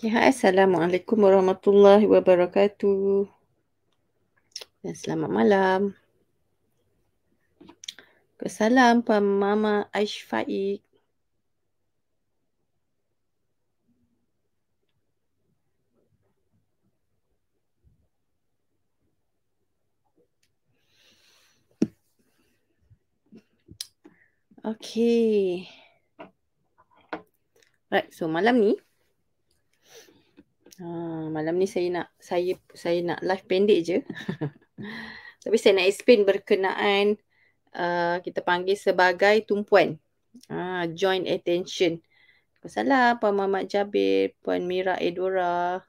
Ya, Assalamualaikum warahmatullahi wabarakatuh. Dan selamat malam. Kesalam Puan Mama Aishfaiq. Okay. Right, so malam ni Ah, malam ni saya nak saya saya nak live pendek je. Tapi saya nak explain berkenaan uh, kita panggil sebagai tumpuan. Uh, joint attention. Masalah Puan Muhammad Jabir, Puan Mira Edora.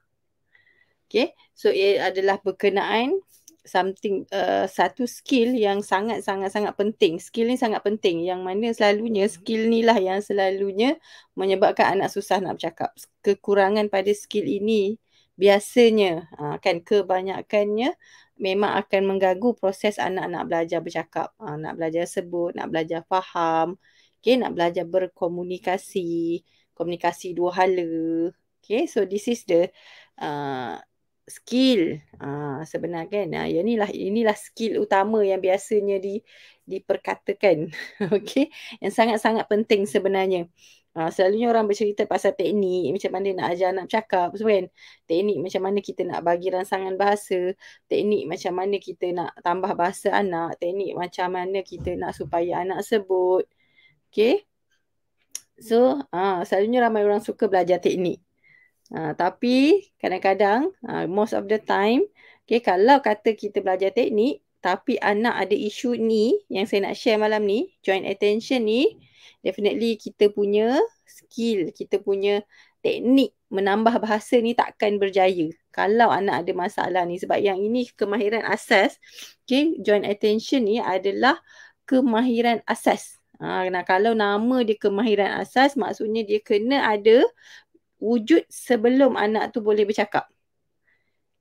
Okay. So ia eh, adalah berkenaan something uh, satu skill yang sangat sangat sangat penting. Skill ni sangat penting yang mana selalunya hmm. skill ni lah yang selalunya menyebabkan anak susah nak bercakap. Kekurangan pada skill ini biasanya uh, kan kebanyakannya memang akan mengganggu proses anak-anak belajar bercakap, uh, nak belajar sebut, nak belajar faham, okay, nak belajar berkomunikasi, komunikasi dua hala. Okay, so this is the uh, skill uh, ah, sebenarnya kan. Uh, yang inilah inilah skill utama yang biasanya di diperkatakan. Okey. Yang sangat-sangat penting sebenarnya. Uh, selalunya orang bercerita pasal teknik macam mana nak ajar anak cakap, semua kan. Teknik macam mana kita nak bagi rangsangan bahasa, teknik macam mana kita nak tambah bahasa anak, teknik macam mana kita nak supaya anak sebut. Okey. So, uh, selalunya ramai orang suka belajar teknik. Ha, tapi kadang-kadang uh, most of the time okay, kalau kata kita belajar teknik tapi anak ada isu ni yang saya nak share malam ni joint attention ni definitely kita punya skill kita punya teknik menambah bahasa ni takkan berjaya kalau anak ada masalah ni sebab yang ini kemahiran asas, okay, joint attention ni adalah kemahiran asas. Ha, nah, kalau nama dia kemahiran asas maksudnya dia kena ada wujud sebelum anak tu boleh bercakap.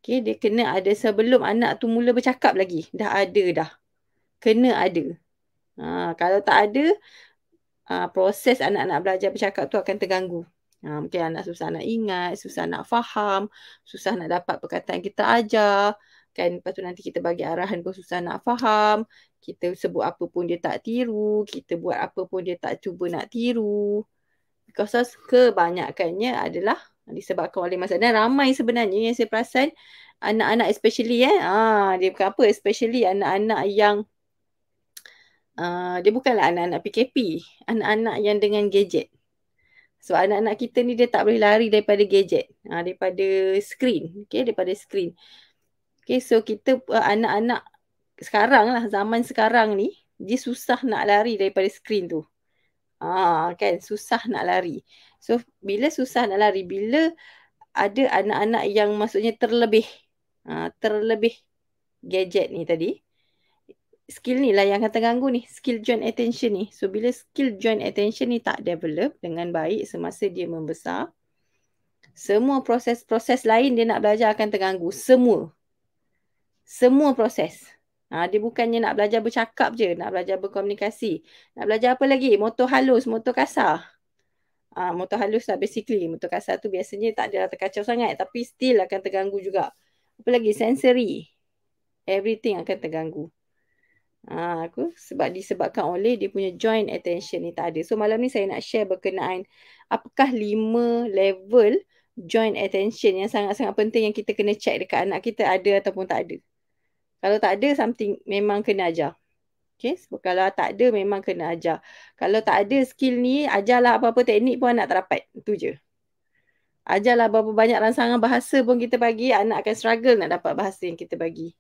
Okay, dia kena ada sebelum anak tu mula bercakap lagi. Dah ada dah. Kena ada. Ha, kalau tak ada, ha, proses anak-anak belajar bercakap tu akan terganggu. Ha, mungkin anak susah nak ingat, susah nak faham, susah nak dapat perkataan kita ajar. Kan, lepas tu nanti kita bagi arahan pun susah nak faham. Kita sebut apa pun dia tak tiru. Kita buat apa pun dia tak cuba nak tiru because kebanyakannya adalah disebabkan oleh masalah dan ramai sebenarnya yang saya perasan anak-anak especially eh ah dia bukan apa especially anak-anak yang uh, dia bukanlah anak-anak PKP anak-anak yang dengan gadget so anak-anak kita ni dia tak boleh lari daripada gadget ah daripada screen okay, daripada screen Okay, so kita uh, anak-anak sekarang lah zaman sekarang ni dia susah nak lari daripada screen tu uh, Ah kan susah nak lari. So bila susah nak lari bila ada anak-anak yang maksudnya terlebih ha, terlebih gadget ni tadi skill ni lah yang kata ganggu ni skill joint attention ni so bila skill joint attention ni tak develop dengan baik semasa dia membesar semua proses-proses lain dia nak belajar akan terganggu semua semua proses Ha, dia bukannya nak belajar bercakap je, nak belajar berkomunikasi. Nak belajar apa lagi? Motor halus, motor kasar. Ha, motor halus lah basically. Motor kasar tu biasanya tak adalah terkacau sangat tapi still akan terganggu juga. Apa lagi? Sensory. Everything akan terganggu. Ha, aku sebab disebabkan oleh dia punya joint attention ni tak ada. So malam ni saya nak share berkenaan apakah lima level joint attention yang sangat-sangat penting yang kita kena check dekat anak kita ada ataupun tak ada. Kalau tak ada something memang kena ajar. Okay. So, kalau tak ada memang kena ajar. Kalau tak ada skill ni ajarlah apa-apa teknik pun anak tak dapat. Itu je. Ajarlah berapa banyak rangsangan bahasa pun kita bagi anak akan struggle nak dapat bahasa yang kita bagi.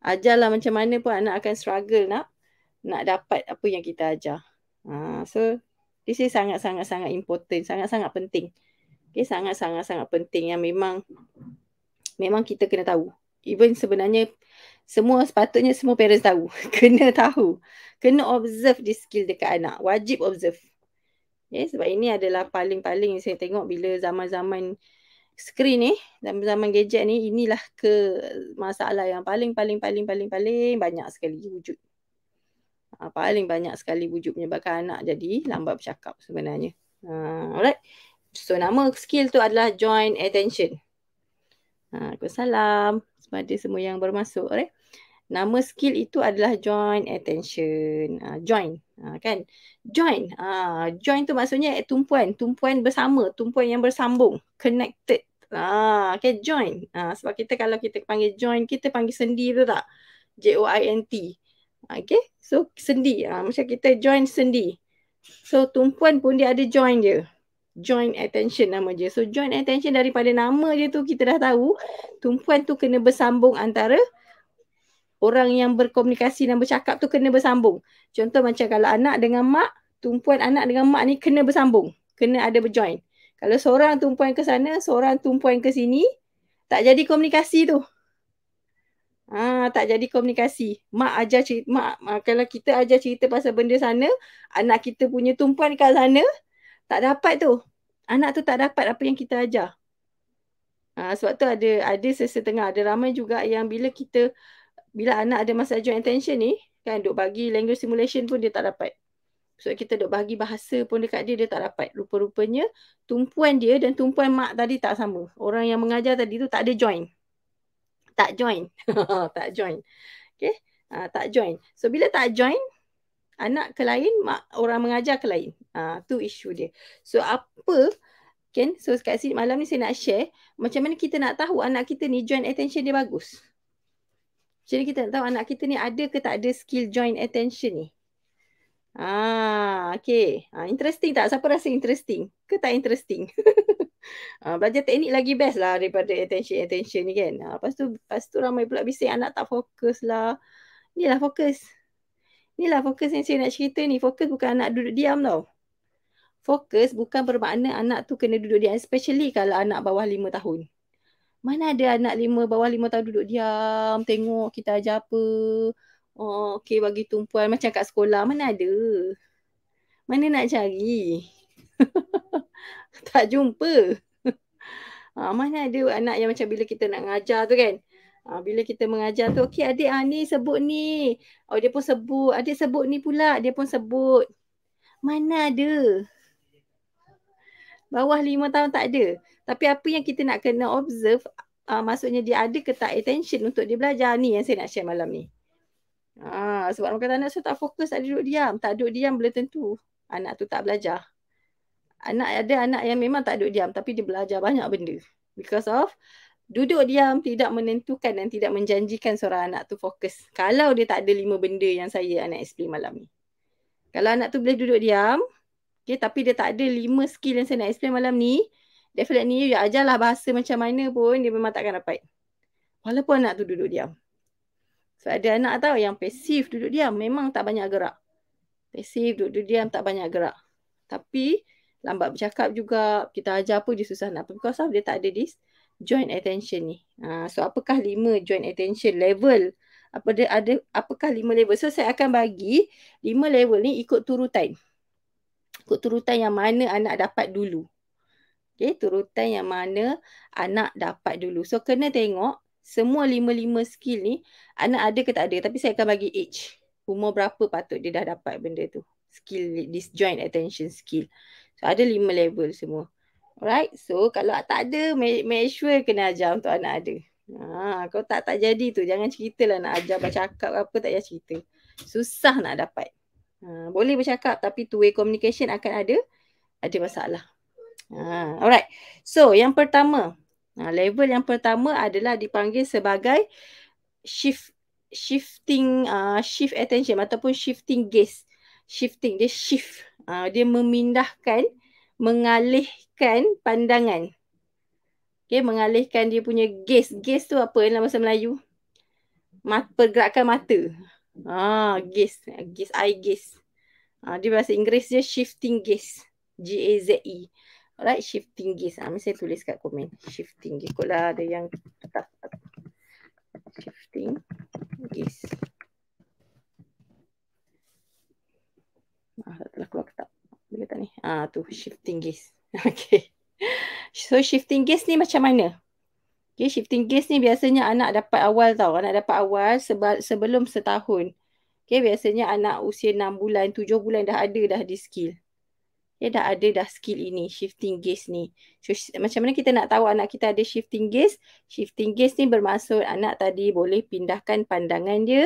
Ajarlah macam mana pun anak akan struggle nak nak dapat apa yang kita ajar. Ha, so this is sangat-sangat-sangat important. Sangat-sangat penting. Okay. Sangat-sangat-sangat penting yang memang memang kita kena tahu. Even sebenarnya semua sepatutnya semua parents tahu kena tahu kena observe this skill dekat anak wajib observe okay, ya, sebab ini adalah paling-paling saya tengok bila zaman-zaman screen ni zaman-zaman gadget ni inilah ke masalah yang paling-paling-paling-paling-paling banyak sekali wujud ha, paling banyak sekali wujud menyebabkan anak jadi lambat bercakap sebenarnya ha, alright so nama skill tu adalah join attention ha, salam kepada semua yang bermasuk alright nama skill itu adalah join attention uh, join uh, kan join uh, join tu maksudnya eh, tumpuan tumpuan bersama tumpuan yang bersambung connected ah uh, okay join uh, sebab kita kalau kita panggil join kita panggil sendi tu tak j o i n t okay so sendi uh, macam kita join sendi so tumpuan pun dia ada join je. Join attention nama je. So join attention daripada nama dia tu kita dah tahu tumpuan tu kena bersambung antara orang yang berkomunikasi dan bercakap tu kena bersambung. Contoh macam kalau anak dengan mak, tumpuan anak dengan mak ni kena bersambung. Kena ada berjoin. Kalau seorang tumpuan ke sana, seorang tumpuan ke sini, tak jadi komunikasi tu. Ah, ha, tak jadi komunikasi. Mak ajar cerita, mak, ha, kalau kita ajar cerita pasal benda sana, anak kita punya tumpuan kat sana, tak dapat tu. Anak tu tak dapat apa yang kita ajar. Ha, sebab tu ada ada sesetengah, ada ramai juga yang bila kita bila anak ada masa ajuan attention ni kan duk bagi language simulation pun dia tak dapat. So kita duk bagi bahasa pun dekat dia dia tak dapat. Rupa-rupanya tumpuan dia dan tumpuan mak tadi tak sama. Orang yang mengajar tadi tu tak ada join. Tak join. tak join. Okay. Uh, tak join. So bila tak join, anak ke lain, mak, orang mengajar ke lain. Uh, tu isu dia. So apa Okay. So kat sini malam ni saya nak share macam mana kita nak tahu anak kita ni join attention dia bagus. Jadi kita nak tahu anak kita ni ada ke tak ada skill joint attention ni. Ah, okay. Ah, interesting tak? Siapa rasa interesting? Ke tak interesting? ah, belajar teknik lagi best lah daripada attention-attention ni kan. Ah, lepas, tu, lepas tu ramai pula bising anak tak fokus lah. Inilah fokus. Inilah fokus yang saya nak cerita ni. Fokus bukan anak duduk diam tau. Fokus bukan bermakna anak tu kena duduk diam. Especially kalau anak bawah lima tahun. Mana ada anak lima, bawah lima tahun duduk diam, tengok kita ajar apa. Oh, okay, bagi tumpuan macam kat sekolah. Mana ada? Mana nak cari? tak jumpa. ha, mana ada anak yang macam bila kita nak ngajar tu kan? Ha, bila kita mengajar tu, okay adik ha, ni sebut ni. Oh, dia pun sebut. Adik sebut ni pula, dia pun sebut. Mana ada? Bawah lima tahun tak ada. Tapi apa yang kita nak kena observe uh, maksudnya dia ada ke tak attention untuk dia belajar ni yang saya nak share malam ni. Ha, sebab orang kata anak saya tak fokus, tak duduk diam. Tak duduk diam boleh tentu anak tu tak belajar. Anak ada anak yang memang tak duduk diam tapi dia belajar banyak benda. Because of duduk diam tidak menentukan dan tidak menjanjikan seorang anak tu fokus. Kalau dia tak ada lima benda yang saya anak explain malam ni. Kalau anak tu boleh duduk diam, okay, tapi dia tak ada lima skill yang saya nak explain malam ni, definitely you ajarlah bahasa macam mana pun dia memang takkan dapat. Walaupun anak tu duduk diam. So ada anak tau yang pasif duduk diam memang tak banyak gerak. Pasif duduk diam tak banyak gerak. Tapi lambat bercakap juga kita ajar pun dia susah nak because of dia tak ada this joint attention ni. Ha, so apakah lima joint attention level? Apa dia ada apakah lima level? So saya akan bagi lima level ni ikut turutan. Ikut turutan yang mana anak dapat dulu. Okay, turutan yang mana anak dapat dulu. So, kena tengok semua lima-lima skill ni anak ada ke tak ada. Tapi saya akan bagi age. Umur berapa patut dia dah dapat benda tu. Skill, disjoint attention skill. So, ada lima level semua. Alright, so kalau tak ada, make sure kena ajar untuk anak ada. Ha, kau tak tak jadi tu. Jangan cerita lah nak ajar bercakap apa tak payah cerita. Susah nak dapat. Ha, boleh bercakap tapi two-way communication akan ada. Ada masalah. Ha, alright. So yang pertama, ha, level yang pertama adalah dipanggil sebagai shift shifting uh, shift attention ataupun shifting gaze. Shifting dia shift. Uh, dia memindahkan, mengalihkan pandangan. Okay, mengalihkan dia punya gaze. Gaze tu apa dalam bahasa Melayu? Mat pergerakan mata. Ah, gaze. Gaze, eye gaze. Uh, ha, dia bahasa Inggeris dia shifting gaze. G-A-Z-E. Alright, shifting gears. Ah, ha, saya tulis kat komen. Shifting gears kot lah. Ada yang tak. Shifting gears. Ah, tak telah keluar tak. Bila tak ni? Ah, tu shifting gears. Okay. So shifting gears ni macam mana? Okay, shifting gears ni biasanya anak dapat awal tau. Anak dapat awal sebelum setahun. Okay, biasanya anak usia 6 bulan, 7 bulan dah ada dah di skill dia dah ada dah skill ini shifting gaze ni. So, macam mana kita nak tahu anak kita ada shifting gaze? Shifting gaze ni bermaksud anak tadi boleh pindahkan pandangan dia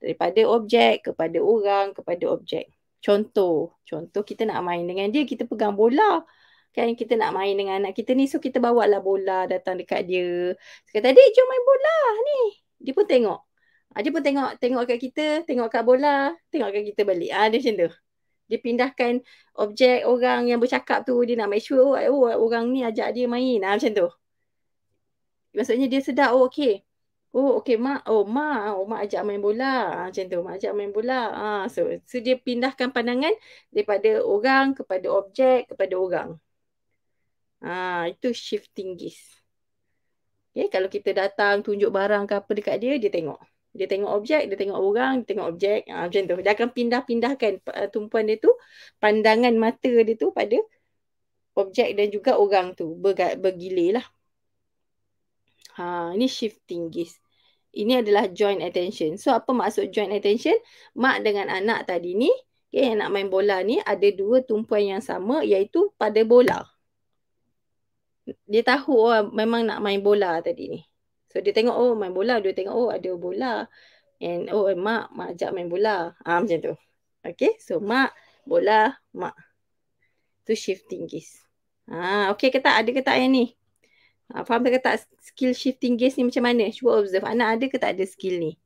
daripada objek kepada orang kepada objek. Contoh, contoh kita nak main dengan dia, kita pegang bola. Kan kita nak main dengan anak kita ni, so kita bawa lah bola datang dekat dia. Kata tadi jom main bola ni. Dia pun tengok. Ah, dia pun tengok, tengok kat kita, tengok kat bola, tengok kat kita balik. Ah ha, dia macam tu dia pindahkan objek orang yang bercakap tu dia nak make sure oh, oh, oh orang ni ajak dia main ah macam tu maksudnya dia sedar oh okey oh okey mak oh mak ah, oh mak ajak main bola ah macam tu mak ajak main bola ah so, so dia pindahkan pandangan daripada orang kepada objek kepada orang ah itu shifting gaze okay, kalau kita datang tunjuk barang ke apa dekat dia dia tengok dia tengok objek, dia tengok orang, dia tengok objek ha, macam tu. Dia akan pindah-pindahkan uh, tumpuan dia tu pandangan mata dia tu pada objek dan juga orang tu bergilir lah. Ha, ini shifting gaze. Ini adalah joint attention. So apa maksud joint attention? Mak dengan anak tadi ni, okay, yang nak main bola ni ada dua tumpuan yang sama iaitu pada bola. Dia tahu oh, memang nak main bola tadi ni. So dia tengok oh main bola, dia tengok oh ada bola. And oh eh, mak, mak ajak main bola. Ah macam tu. Okay, so mak, bola, mak. Tu shifting gaze. Ah, okay ke tak? Ada ke tak yang ni? Ah, faham ke tak skill shifting gaze ni macam mana? Cuba observe. Anak ada ke tak ada skill ni?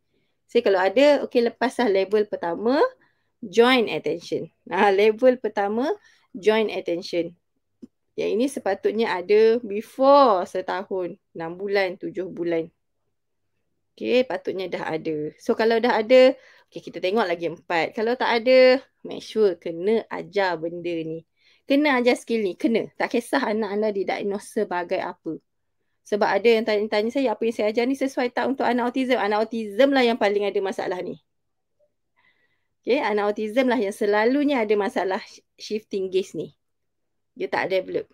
So kalau ada, okay lepaslah level pertama. Join attention. Ah, level pertama, join attention. Yang ini sepatutnya ada before setahun, 6 bulan, 7 bulan. Okay, patutnya dah ada. So kalau dah ada, okay, kita tengok lagi 4. Kalau tak ada, make sure kena ajar benda ni. Kena ajar skill ni, kena. Tak kisah anak anda didiagnose sebagai apa. Sebab ada yang tanya-tanya saya apa yang saya ajar ni sesuai tak untuk anak autism. Anak autism lah yang paling ada masalah ni. Okay, anak autism lah yang selalunya ada masalah shifting gaze ni dia tak ada develop.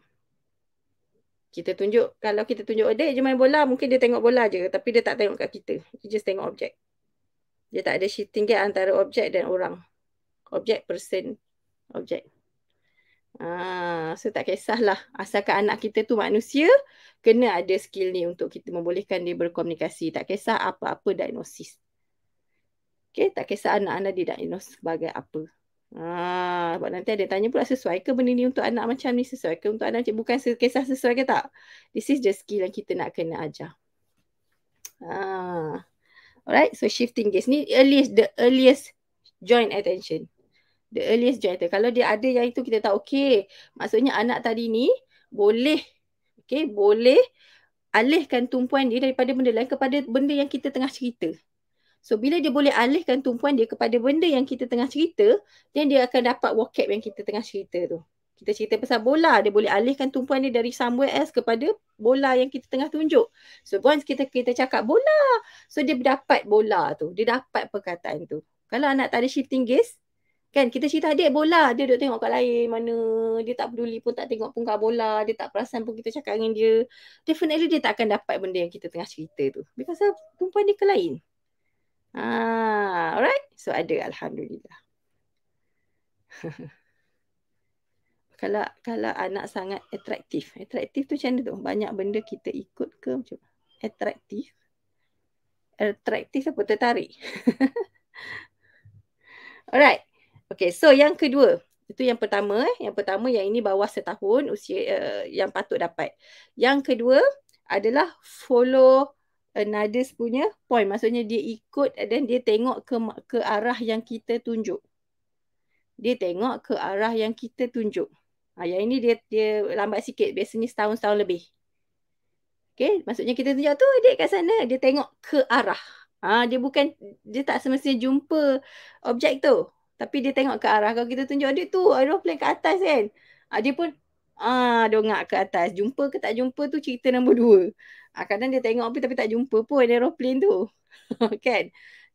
Kita tunjuk, kalau kita tunjuk adik je main bola, mungkin dia tengok bola je. Tapi dia tak tengok kat kita. Dia just tengok objek. Dia tak ada shifting gap antara objek dan orang. Objek, person, objek. Ah, so tak kisahlah. Asalkan anak kita tu manusia, kena ada skill ni untuk kita membolehkan dia berkomunikasi. Tak kisah apa-apa diagnosis. Okay, tak kisah anak-anak didiagnose sebagai apa. Ah, sebab nanti ada tanya pula sesuai ke benda ni untuk anak macam ni sesuai ke untuk anak macam bukan kisah sesuai ke tak? This is just skill yang kita nak kena ajar. Ah. Alright, so shifting gaze ni earliest the earliest joint attention. The earliest joint attention. Kalau dia ada yang itu kita tak okay. Maksudnya anak tadi ni boleh okay, boleh alihkan tumpuan dia daripada benda lain kepada benda yang kita tengah cerita. So bila dia boleh alihkan tumpuan dia kepada benda yang kita tengah cerita, then dia akan dapat vocab yang kita tengah cerita tu. Kita cerita pasal bola, dia boleh alihkan tumpuan dia dari somewhere else kepada bola yang kita tengah tunjuk. So once kita kita cakap bola, so dia dapat bola tu, dia dapat perkataan tu. Kalau anak tak ada shifting gaze, kan kita cerita adik bola dia duduk tengok kat lain mana dia tak peduli pun tak tengok pun kat bola dia tak perasan pun kita cakap dengan dia definitely dia tak akan dapat benda yang kita tengah cerita tu because tumpuan dia ke lain Ah, alright. So ada alhamdulillah. kalau kalau anak sangat atraktif. Atraktif tu macam mana tu? Banyak benda kita ikut ke macam atraktif? Atraktif apa? Tertarik. alright. Okay, so yang kedua. Itu yang pertama. Eh. Yang pertama yang ini bawah setahun usia uh, yang patut dapat. Yang kedua adalah follow another punya point. Maksudnya dia ikut dan dia tengok ke, ke arah yang kita tunjuk. Dia tengok ke arah yang kita tunjuk. Ha, yang ini dia dia lambat sikit. Biasanya setahun-setahun lebih. Okay. Maksudnya kita tunjuk tu adik kat sana. Dia tengok ke arah. Ha, dia bukan, dia tak semestinya jumpa objek tu. Tapi dia tengok ke arah. Kalau kita tunjuk adik tu, aeroplane ke atas kan. Ha, dia pun ah ha, dongak ke atas. Jumpa ke tak jumpa tu cerita nombor dua. Ah, kadang dia tengok pun tapi tak jumpa pun aeroplane tu. kan?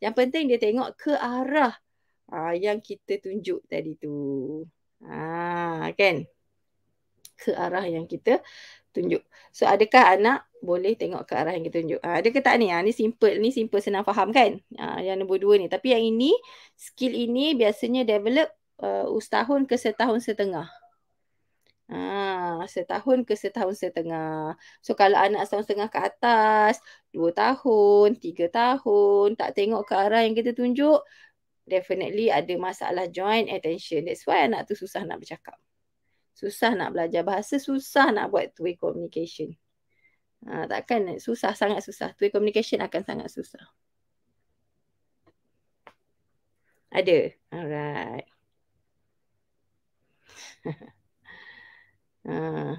Yang penting dia tengok ke arah uh, yang kita tunjuk tadi tu. Ah, kan? Ke arah yang kita tunjuk. So adakah anak boleh tengok ke arah yang kita tunjuk? Ah, ada ke tak ni? Ah, ni simple, ni simple senang faham kan? Ah, yang nombor dua ni. Tapi yang ini, skill ini biasanya develop uh, setahun ke setahun setengah. Ah, setahun ke setahun setengah. So kalau anak setahun setengah ke atas, dua tahun, tiga tahun, tak tengok ke arah yang kita tunjuk, definitely ada masalah joint attention. That's why anak tu susah nak bercakap. Susah nak belajar bahasa, susah nak buat two-way communication. Ha, takkan susah, sangat susah. Two-way communication akan sangat susah. Ada? Alright. Ha.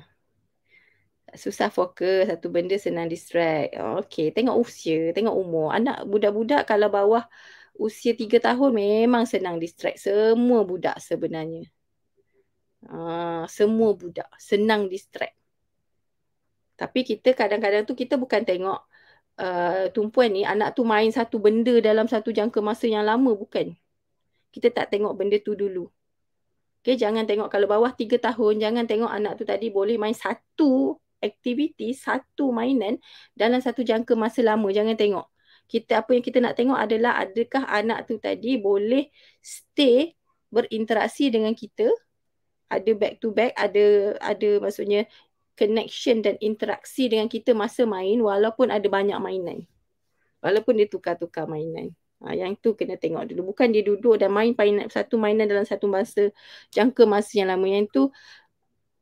susah fokus satu benda senang distract. Oh, okay, tengok usia, tengok umur. Anak budak-budak kalau bawah usia tiga tahun memang senang distract. Semua budak sebenarnya. Uh, semua budak senang distract. Tapi kita kadang-kadang tu kita bukan tengok uh, tumpuan ni anak tu main satu benda dalam satu jangka masa yang lama bukan. Kita tak tengok benda tu dulu. Okay, jangan tengok kalau bawah tiga tahun, jangan tengok anak tu tadi boleh main satu aktiviti, satu mainan dalam satu jangka masa lama. Jangan tengok. Kita Apa yang kita nak tengok adalah adakah anak tu tadi boleh stay berinteraksi dengan kita, ada back to back, ada ada maksudnya connection dan interaksi dengan kita masa main walaupun ada banyak mainan. Walaupun dia tukar-tukar mainan. Ha, yang tu kena tengok dulu. Bukan dia duduk dan main satu mainan dalam satu masa jangka masa yang lama. Yang tu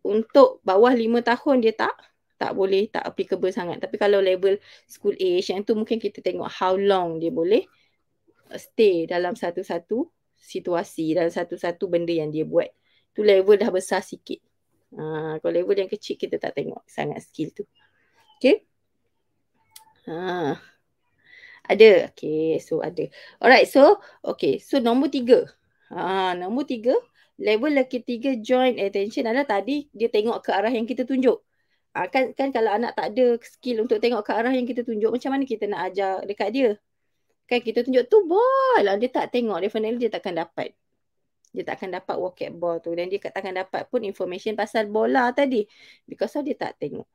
untuk bawah lima tahun dia tak tak boleh, tak applicable sangat. Tapi kalau level school age yang tu mungkin kita tengok how long dia boleh stay dalam satu-satu situasi dan satu-satu benda yang dia buat. Tu level dah besar sikit. Ha, kalau level yang kecil kita tak tengok sangat skill tu. Okay. Ha. Ah. Ada. Okay. So ada. Alright. So. Okay. So nombor tiga. Ha, nombor tiga. Level tiga joint attention adalah tadi dia tengok ke arah yang kita tunjuk. Ha, kan, kan kalau anak tak ada skill untuk tengok ke arah yang kita tunjuk. Macam mana kita nak ajar dekat dia. Kan kita tunjuk tu ball. Lah. Dia tak tengok. Definitely dia takkan dapat. Dia takkan dapat rocket ball tu. Dan dia takkan dapat pun information pasal bola tadi. Because dia tak tengok.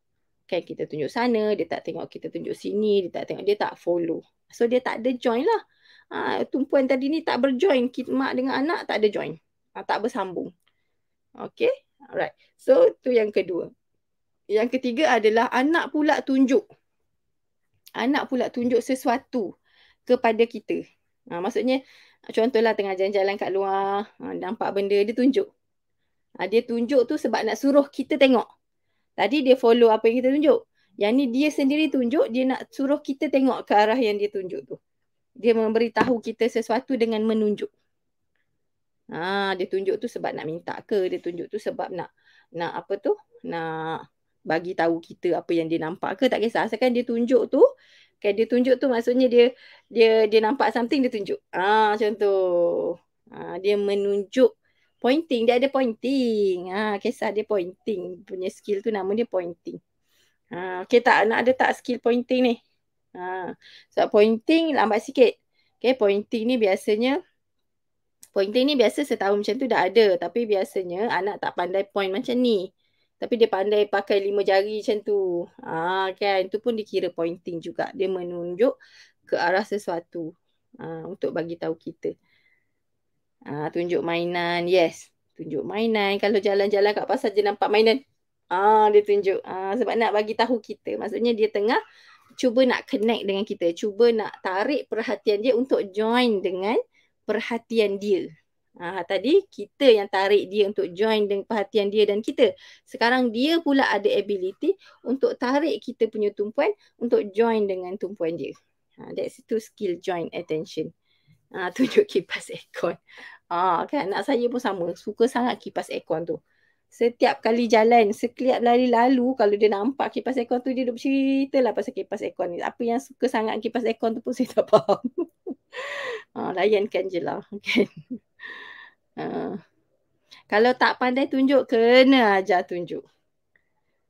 Kan kita tunjuk sana. Dia tak tengok kita tunjuk sini. Dia tak tengok. Dia tak follow. So dia tak ada join lah. Ha, tumpuan tadi ni tak berjoin. Mak dengan anak tak ada join. Ha, tak bersambung. Okay. Alright. So tu yang kedua. Yang ketiga adalah anak pula tunjuk. Anak pula tunjuk sesuatu kepada kita. Ha, maksudnya contohlah tengah jalan-jalan kat luar. Ha, nampak benda dia tunjuk. Ha, dia tunjuk tu sebab nak suruh kita tengok. Tadi dia follow apa yang kita tunjuk. Yang ni dia sendiri tunjuk, dia nak suruh kita tengok ke arah yang dia tunjuk tu. Dia memberitahu kita sesuatu dengan menunjuk. Ha, dia tunjuk tu sebab nak minta ke, dia tunjuk tu sebab nak nak apa tu? Nak bagi tahu kita apa yang dia nampak ke tak kisah asalkan dia tunjuk tu kan dia tunjuk tu maksudnya dia dia dia nampak something dia tunjuk ah ha, macam tu ha, dia menunjuk pointing dia ada pointing ah ha, kisah dia pointing punya skill tu nama dia pointing Ha, okay tak? Nak ada tak skill pointing ni? Ha, sebab pointing lambat sikit. Okay, pointing ni biasanya pointing ni biasa setahun macam tu dah ada. Tapi biasanya anak tak pandai point macam ni. Tapi dia pandai pakai lima jari macam tu. Ha, kan? Itu pun dikira pointing juga. Dia menunjuk ke arah sesuatu ha, untuk bagi tahu kita. Ha, tunjuk mainan. Yes. Tunjuk mainan. Kalau jalan-jalan kat pasar je nampak mainan. Ah, dia tunjuk. Ah, sebab nak bagi tahu kita. Maksudnya dia tengah cuba nak connect dengan kita. Cuba nak tarik perhatian dia untuk join dengan perhatian dia. Ah, tadi kita yang tarik dia untuk join dengan perhatian dia dan kita. Sekarang dia pula ada ability untuk tarik kita punya tumpuan untuk join dengan tumpuan dia. Ah, that's two skill join attention. Ah, tunjuk kipas ekor. Ah, kan? Anak saya pun sama. Suka sangat kipas ekor tu setiap kali jalan, setiap lari lalu kalau dia nampak kipas ekon tu dia duduk cerita lah pasal kipas ekon. ni. Apa yang suka sangat kipas ekon tu pun saya tak faham. ha, layankan je lah. Okay. Ha. Ah. Kalau tak pandai tunjuk, kena ajar tunjuk.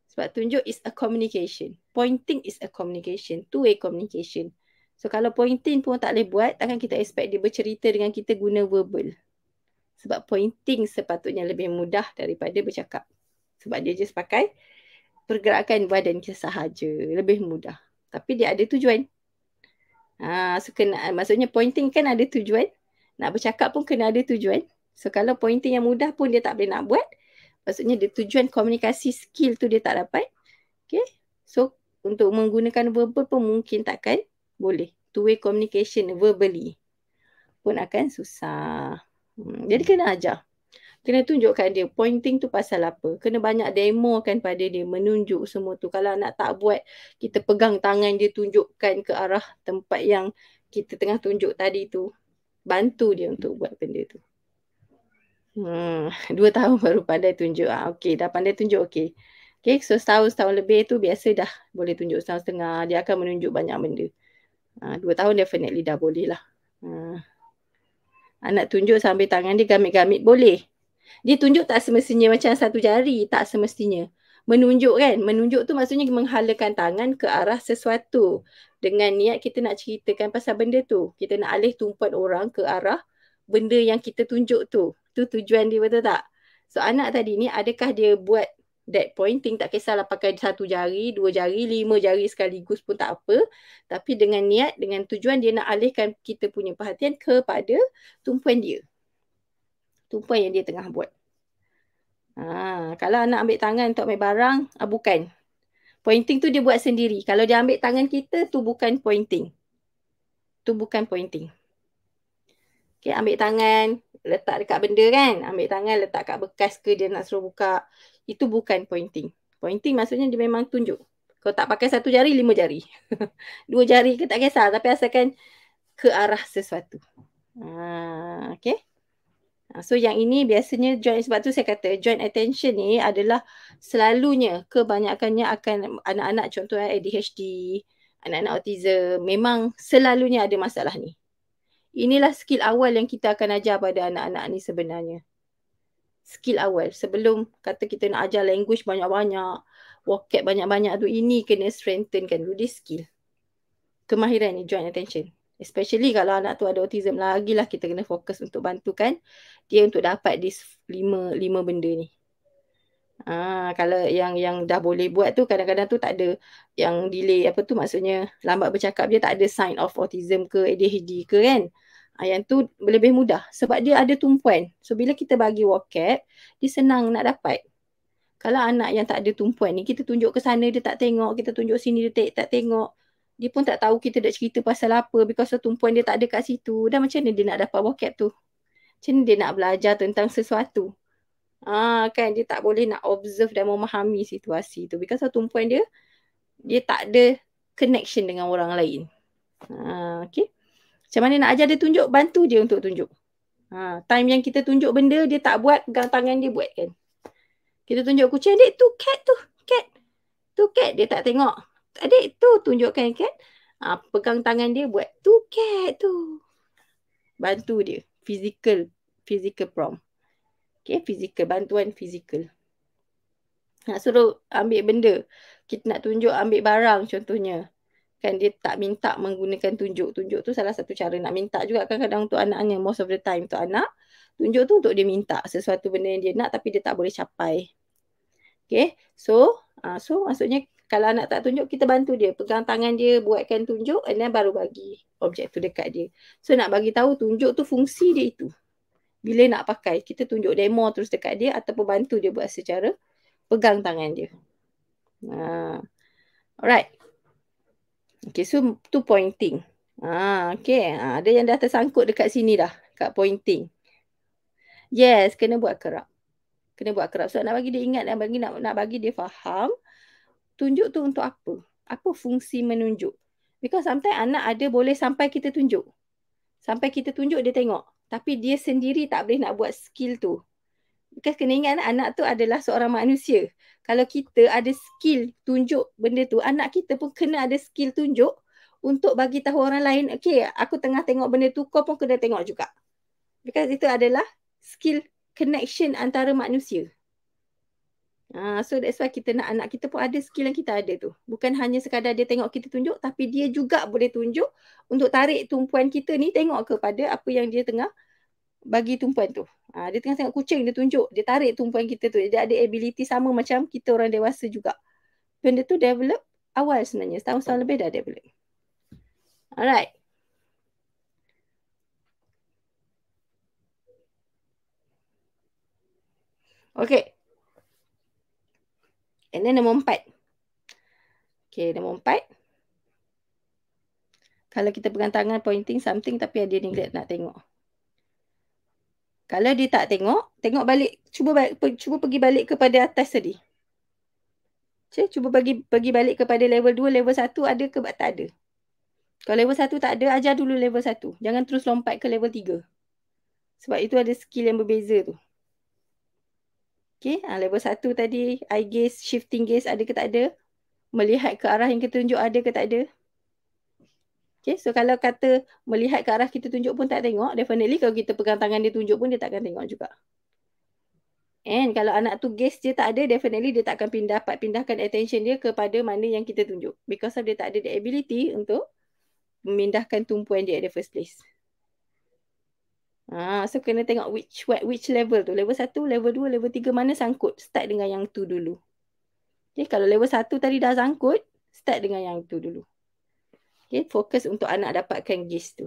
Sebab tunjuk is a communication. Pointing is a communication. Two-way communication. So kalau pointing pun tak boleh buat, takkan kita expect dia bercerita dengan kita guna verbal sebab pointing sepatutnya lebih mudah daripada bercakap sebab dia just pakai pergerakan badan kita sahaja lebih mudah tapi dia ada tujuan ha, so kena, maksudnya pointing kan ada tujuan nak bercakap pun kena ada tujuan so kalau pointing yang mudah pun dia tak boleh nak buat maksudnya dia tujuan komunikasi skill tu dia tak dapat okay so untuk menggunakan verbal pun mungkin takkan boleh two way communication verbally pun akan susah Hmm. Jadi kena ajar. Kena tunjukkan dia pointing tu pasal apa. Kena banyak demo kan pada dia menunjuk semua tu. Kalau nak tak buat, kita pegang tangan dia tunjukkan ke arah tempat yang kita tengah tunjuk tadi tu. Bantu dia untuk buat benda tu. Hmm, dua tahun baru pandai tunjuk. Ah, okay, dah pandai tunjuk, okay. Okay, so setahun-setahun lebih tu biasa dah boleh tunjuk setahun setengah. Dia akan menunjuk banyak benda. Ah, dua tahun definitely dah boleh lah. Ah. Anak tunjuk sambil tangan dia gamit-gamit boleh. Dia tunjuk tak semestinya macam satu jari, tak semestinya. Menunjuk kan? Menunjuk tu maksudnya menghalakan tangan ke arah sesuatu. Dengan niat kita nak ceritakan pasal benda tu. Kita nak alih tumpuan orang ke arah benda yang kita tunjuk tu. Tu tujuan dia betul tak? So anak tadi ni adakah dia buat that pointing tak kisahlah pakai satu jari, dua jari, lima jari sekaligus pun tak apa. Tapi dengan niat, dengan tujuan dia nak alihkan kita punya perhatian kepada tumpuan dia. Tumpuan yang dia tengah buat. Ha, kalau anak ambil tangan untuk ambil barang, ah, bukan. Pointing tu dia buat sendiri. Kalau dia ambil tangan kita, tu bukan pointing. Tu bukan pointing. Okay, ambil tangan, letak dekat benda kan. Ambil tangan, letak kat bekas ke dia nak suruh buka itu bukan pointing. Pointing maksudnya dia memang tunjuk. Kau tak pakai satu jari, lima jari. Dua jari ke tak kisah. Tapi asalkan ke arah sesuatu. Ha, ah, okay. Ah, so yang ini biasanya joint sebab tu saya kata joint attention ni adalah selalunya kebanyakannya akan anak-anak contohnya eh, ADHD, anak-anak autism memang selalunya ada masalah ni. Inilah skill awal yang kita akan ajar pada anak-anak ni sebenarnya skill awal sebelum kata kita nak ajar language banyak-banyak vocab banyak-banyak tu ini kena strengthen kan this skill kemahiran ni joint attention especially kalau anak tu ada autism lagi lah kita kena fokus untuk bantukan dia untuk dapat this lima lima benda ni Ah, kalau yang yang dah boleh buat tu kadang-kadang tu tak ada yang delay apa tu maksudnya lambat bercakap dia tak ada sign of autism ke ADHD ke kan. Ah, yang tu lebih mudah sebab dia ada tumpuan. So bila kita bagi wokap, dia senang nak dapat. Kalau anak yang tak ada tumpuan ni, kita tunjuk ke sana dia tak tengok, kita tunjuk sini dia tak tengok. Dia pun tak tahu kita nak cerita pasal apa because tumpuan dia tak ada kat situ. Dan macam mana dia nak dapat wokap tu? Macam mana dia nak belajar tentang sesuatu? Ah kan dia tak boleh nak observe dan memahami situasi tu because tumpuan dia dia tak ada connection dengan orang lain. Ah okey. Macam mana nak ajar dia tunjuk, bantu dia untuk tunjuk. Ha, time yang kita tunjuk benda, dia tak buat, pegang tangan dia buat kan. Kita tunjuk kucing, adik tu cat tu, cat. Tu cat, dia tak tengok. Adik tu tunjukkan cat. Ha, pegang tangan dia buat, tu cat tu. Bantu dia, physical, physical prompt. Okay, physical, bantuan physical. Nak suruh ambil benda. Kita nak tunjuk ambil barang contohnya kan dia tak minta menggunakan tunjuk. Tunjuk tu salah satu cara nak minta juga kadang-kadang untuk anaknya most of the time untuk anak. Tunjuk tu untuk dia minta sesuatu benda yang dia nak tapi dia tak boleh capai. Okay, so uh, so maksudnya kalau anak tak tunjuk kita bantu dia pegang tangan dia buatkan tunjuk and then baru bagi objek tu dekat dia. So nak bagi tahu tunjuk tu fungsi dia itu. Bila nak pakai kita tunjuk demo terus dekat dia ataupun bantu dia buat secara pegang tangan dia. Uh, alright. Okay, so tu pointing. Ah, okay. Ah, ada yang dah tersangkut dekat sini dah. dekat pointing. Yes, kena buat kerap. Kena buat kerap. So nak bagi dia ingat nak bagi nak, nak bagi dia faham. Tunjuk tu untuk apa? Apa fungsi menunjuk? Because sometimes anak ada boleh sampai kita tunjuk. Sampai kita tunjuk dia tengok. Tapi dia sendiri tak boleh nak buat skill tu because kena ingat anak tu adalah seorang manusia. Kalau kita ada skill tunjuk benda tu, anak kita pun kena ada skill tunjuk untuk bagi tahu orang lain, okay, aku tengah tengok benda tu, kau pun kena tengok juga. Because itu adalah skill connection antara manusia. Uh, so that's why kita nak anak kita pun ada skill yang kita ada tu. Bukan hanya sekadar dia tengok kita tunjuk, tapi dia juga boleh tunjuk untuk tarik tumpuan kita ni tengok kepada apa yang dia tengah bagi tumpuan tu. Uh, dia tengah tengah kucing dia tunjuk dia tarik tumpuan kita tu dia ada ability sama macam kita orang dewasa juga benda tu develop awal sebenarnya setahun-setahun lebih dah develop alright okay and then nombor empat okay nombor empat kalau kita pegang tangan pointing something tapi ada neglect nak tengok kalau dia tak tengok, tengok balik, cuba balik, cuba pergi balik kepada atas tadi. Cik, cuba bagi pergi balik kepada level 2, level 1 ada ke tak ada? Kalau level 1 tak ada, ajar dulu level 1. Jangan terus lompat ke level 3. Sebab itu ada skill yang berbeza tu. Okay, ha, ah, level 1 tadi, eye gaze, shifting gaze ada ke tak ada? Melihat ke arah yang kita tunjuk ada ke tak ada? Okay, so kalau kata melihat ke arah kita tunjuk pun tak tengok, definitely kalau kita pegang tangan dia tunjuk pun dia takkan tengok juga. And kalau anak tu gaze dia tak ada, definitely dia takkan pindah, dapat pindahkan attention dia kepada mana yang kita tunjuk. Because dia tak ada the ability untuk memindahkan tumpuan dia at the first place. Ah, so kena tengok which which level tu. Level 1, level 2, level 3 mana sangkut. Start dengan yang tu dulu. Okay, kalau level 1 tadi dah sangkut, start dengan yang tu dulu. Okay, fokus untuk anak dapatkan gist tu.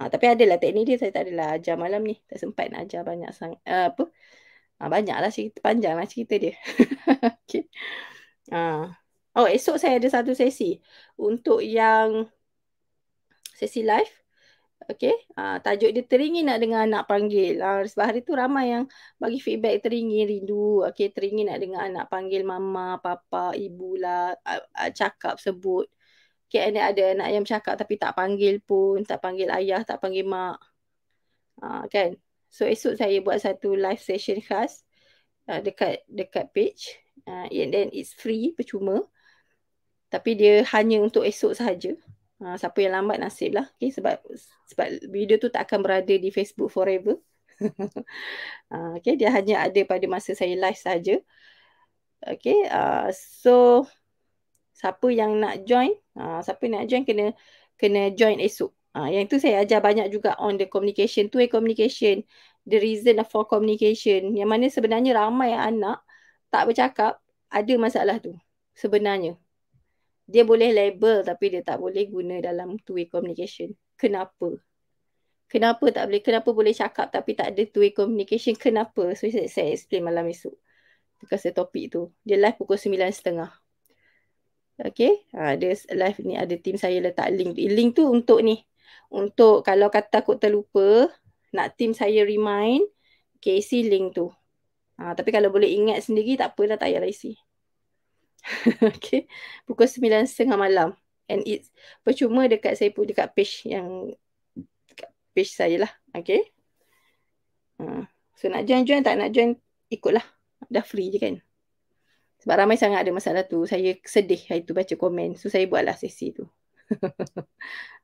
Ha, tapi adalah teknik dia, saya tak adalah ajar malam ni. Tak sempat nak ajar banyak sangat. Uh, eh, apa? Ha, banyaklah cerita, lah cerita dia. okay. Ha. Oh, esok saya ada satu sesi. Untuk yang sesi live. Okay. Ha, tajuk dia teringin nak dengar anak panggil. Ha, sebab hari tu ramai yang bagi feedback teringin, rindu. Okay, teringin nak dengar anak panggil mama, papa, ibu lah. Cakap, sebut. KL ni ada anak yang bercakap tapi tak panggil pun, tak panggil ayah, tak panggil mak. Uh, kan? So esok saya buat satu live session khas uh, dekat dekat page. Uh, and then it's free, percuma. Tapi dia hanya untuk esok sahaja. Uh, siapa yang lambat nasib lah. Okay, sebab, sebab video tu tak akan berada di Facebook forever. uh, okay, dia hanya ada pada masa saya live sahaja. Okay, uh, so siapa yang nak join uh, siapa nak join kena kena join esok uh, yang tu saya ajar banyak juga on the communication two way communication the reason for communication yang mana sebenarnya ramai anak tak bercakap ada masalah tu sebenarnya dia boleh label tapi dia tak boleh guna dalam two way communication kenapa Kenapa tak boleh? Kenapa boleh cakap tapi tak ada two-way communication? Kenapa? So, saya, saya explain malam esok. Because the topic tu. Dia live pukul 9.30. Okay. Ha, dia live ni ada team saya letak link. Link tu untuk ni. Untuk kalau kata aku terlupa nak team saya remind okay, isi link tu. Ha, tapi kalau boleh ingat sendiri tak apalah tak payahlah isi. okay. Pukul 9.30 malam. And it's percuma dekat saya pun dekat page yang dekat page saya lah. Okay. Ha. So nak join-join tak nak join ikutlah. Dah free je kan. Sebab ramai sangat ada masalah tu. Saya sedih hari tu baca komen. So saya buatlah sesi tu.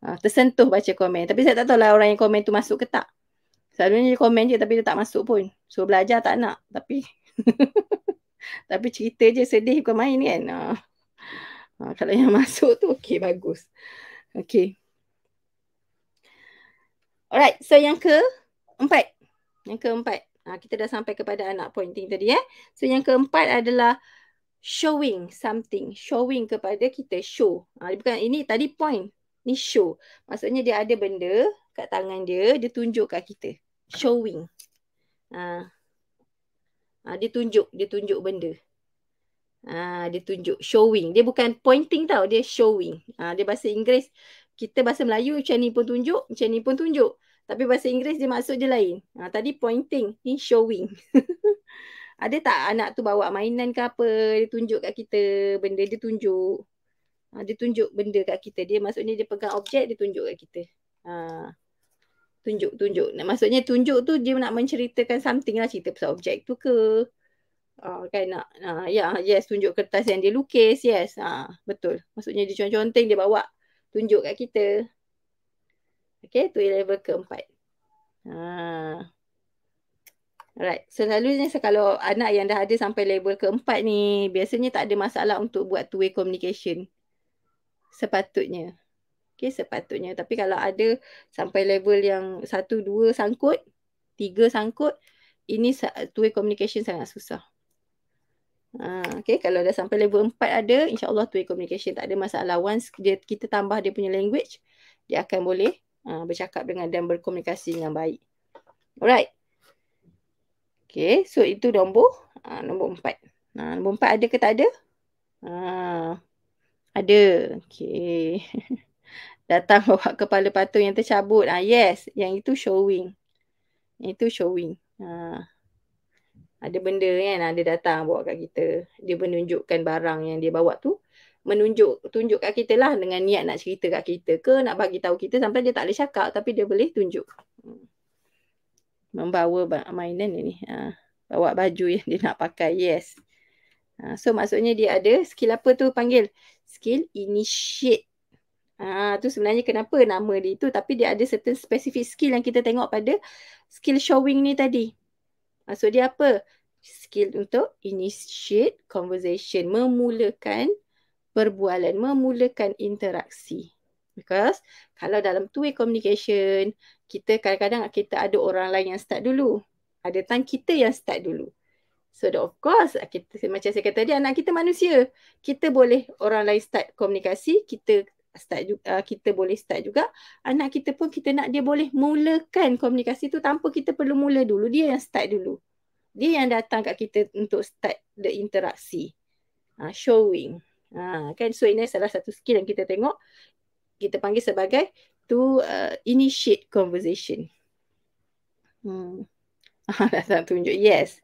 Ah, tersentuh baca komen. Tapi saya tak lah orang yang komen tu masuk ke tak. Selalunya dia komen je tapi dia tak masuk pun. So belajar tak nak. Tapi tapi cerita je sedih bukan main kan. Ha. kalau yang masuk tu okey bagus. Okey. Alright, so yang ke empat. Yang keempat. Ha, kita dah sampai kepada anak pointing tadi eh. So yang keempat adalah showing something, showing kepada kita show. Ha, dia bukan ini tadi point. Ni show. Maksudnya dia ada benda kat tangan dia, dia tunjuk kat kita. Showing. Ha. Ha, dia tunjuk, dia tunjuk benda. Ha, dia tunjuk, showing. Dia bukan pointing tau, dia showing. Ha, dia bahasa Inggris kita bahasa Melayu macam ni pun tunjuk, macam ni pun tunjuk. Tapi bahasa Inggris dia maksud dia lain. Ha, tadi pointing, ni showing. ada tak anak tu bawa mainan ke apa dia tunjuk kat kita benda dia tunjuk ha, dia tunjuk benda kat kita dia maksudnya dia pegang objek dia tunjuk kat kita ha, tunjuk tunjuk maksudnya tunjuk tu dia nak menceritakan something lah cerita pasal objek tu ke ha, kan nak ha, ya yeah, yes tunjuk kertas yang dia lukis yes ha, betul maksudnya dia conteng dia bawa tunjuk kat kita Okay, tu level keempat. Ha. Alright, selalunya so, kalau anak yang dah ada sampai level keempat ni, biasanya tak ada masalah untuk buat two-way communication. Sepatutnya. Okay, sepatutnya. Tapi kalau ada sampai level yang satu, dua sangkut, tiga sangkut, ini two-way communication sangat susah. Ha, okay, kalau dah sampai level empat ada, insya Allah two-way communication tak ada masalah. Once dia, kita tambah dia punya language, dia akan boleh uh, bercakap dengan dan berkomunikasi dengan baik. Alright. Okay, so itu nombor ha, nombor empat. Ha, nombor empat ada ke tak ada? Ha, ada. Okay. Datang bawa kepala patung yang tercabut. Ha, yes, yang itu showing. Yang itu showing. Ha. Ada benda kan, ada datang bawa kat kita. Dia menunjukkan barang yang dia bawa tu. Menunjuk, tunjuk kat kita lah dengan niat nak cerita kat kita ke, nak bagi tahu kita sampai dia tak boleh cakap tapi dia boleh tunjuk. Hmm membawa mainan ni. Ha, bawa baju yang dia nak pakai. Yes. Ha, so maksudnya dia ada skill apa tu panggil? Skill initiate. Ha, tu sebenarnya kenapa nama dia tu. Tapi dia ada certain specific skill yang kita tengok pada skill showing ni tadi. Maksud dia apa? Skill untuk initiate conversation. Memulakan perbualan. Memulakan interaksi. Because kalau dalam two-way communication, kita kadang-kadang kita ada orang lain yang start dulu. Ada time kita yang start dulu. So of course, kita, macam saya kata tadi, anak kita manusia. Kita boleh orang lain start komunikasi, kita start uh, kita boleh start juga. Anak kita pun kita nak dia boleh mulakan komunikasi tu tanpa kita perlu mula dulu. Dia yang start dulu. Dia yang datang kat kita untuk start the interaksi. Uh, showing. Uh, kan? So ini salah satu skill yang kita tengok kita panggil sebagai to uh, initiate conversation. Hmm. Ah, tak tunjuk. Yes.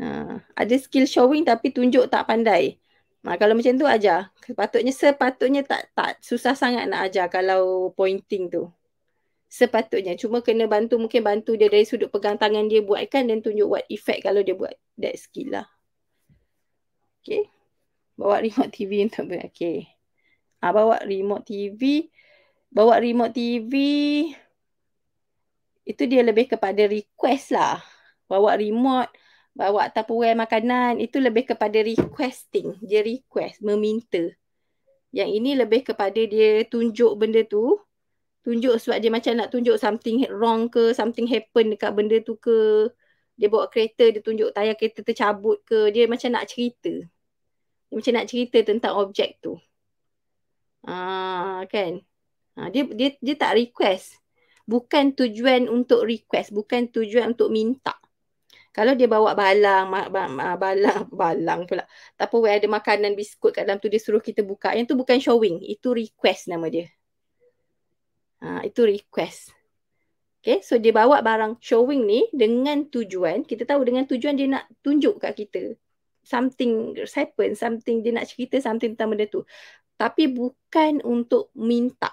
Uh, ada skill showing tapi tunjuk tak pandai. Nah, kalau macam tu ajar. Sepatutnya sepatutnya tak tak susah sangat nak ajar kalau pointing tu. Sepatutnya. Cuma kena bantu mungkin bantu dia dari sudut pegang tangan dia buatkan dan tunjuk what effect kalau dia buat that skill lah. Okay. Bawa remote TV untuk ber- Okay. Ha, bawa remote TV. Bawa remote TV. Itu dia lebih kepada request lah. Bawa remote. Bawa tupperware makanan. Itu lebih kepada requesting. Dia request. Meminta. Yang ini lebih kepada dia tunjuk benda tu. Tunjuk sebab dia macam nak tunjuk something wrong ke. Something happen dekat benda tu ke. Dia bawa kereta. Dia tunjuk tayar kereta tercabut ke. Dia macam nak cerita. Dia macam nak cerita tentang objek tu. Ah, kan ha, dia dia dia tak request bukan tujuan untuk request bukan tujuan untuk minta kalau dia bawa balang, balang, balang pula. Tak apa, ada makanan, biskut kat dalam tu dia suruh kita buka. Yang tu bukan showing. Itu request nama dia. Ha, itu request. Okay, so dia bawa barang showing ni dengan tujuan. Kita tahu dengan tujuan dia nak tunjuk kat kita. Something happen, something dia nak cerita something tentang benda tu tapi bukan untuk minta.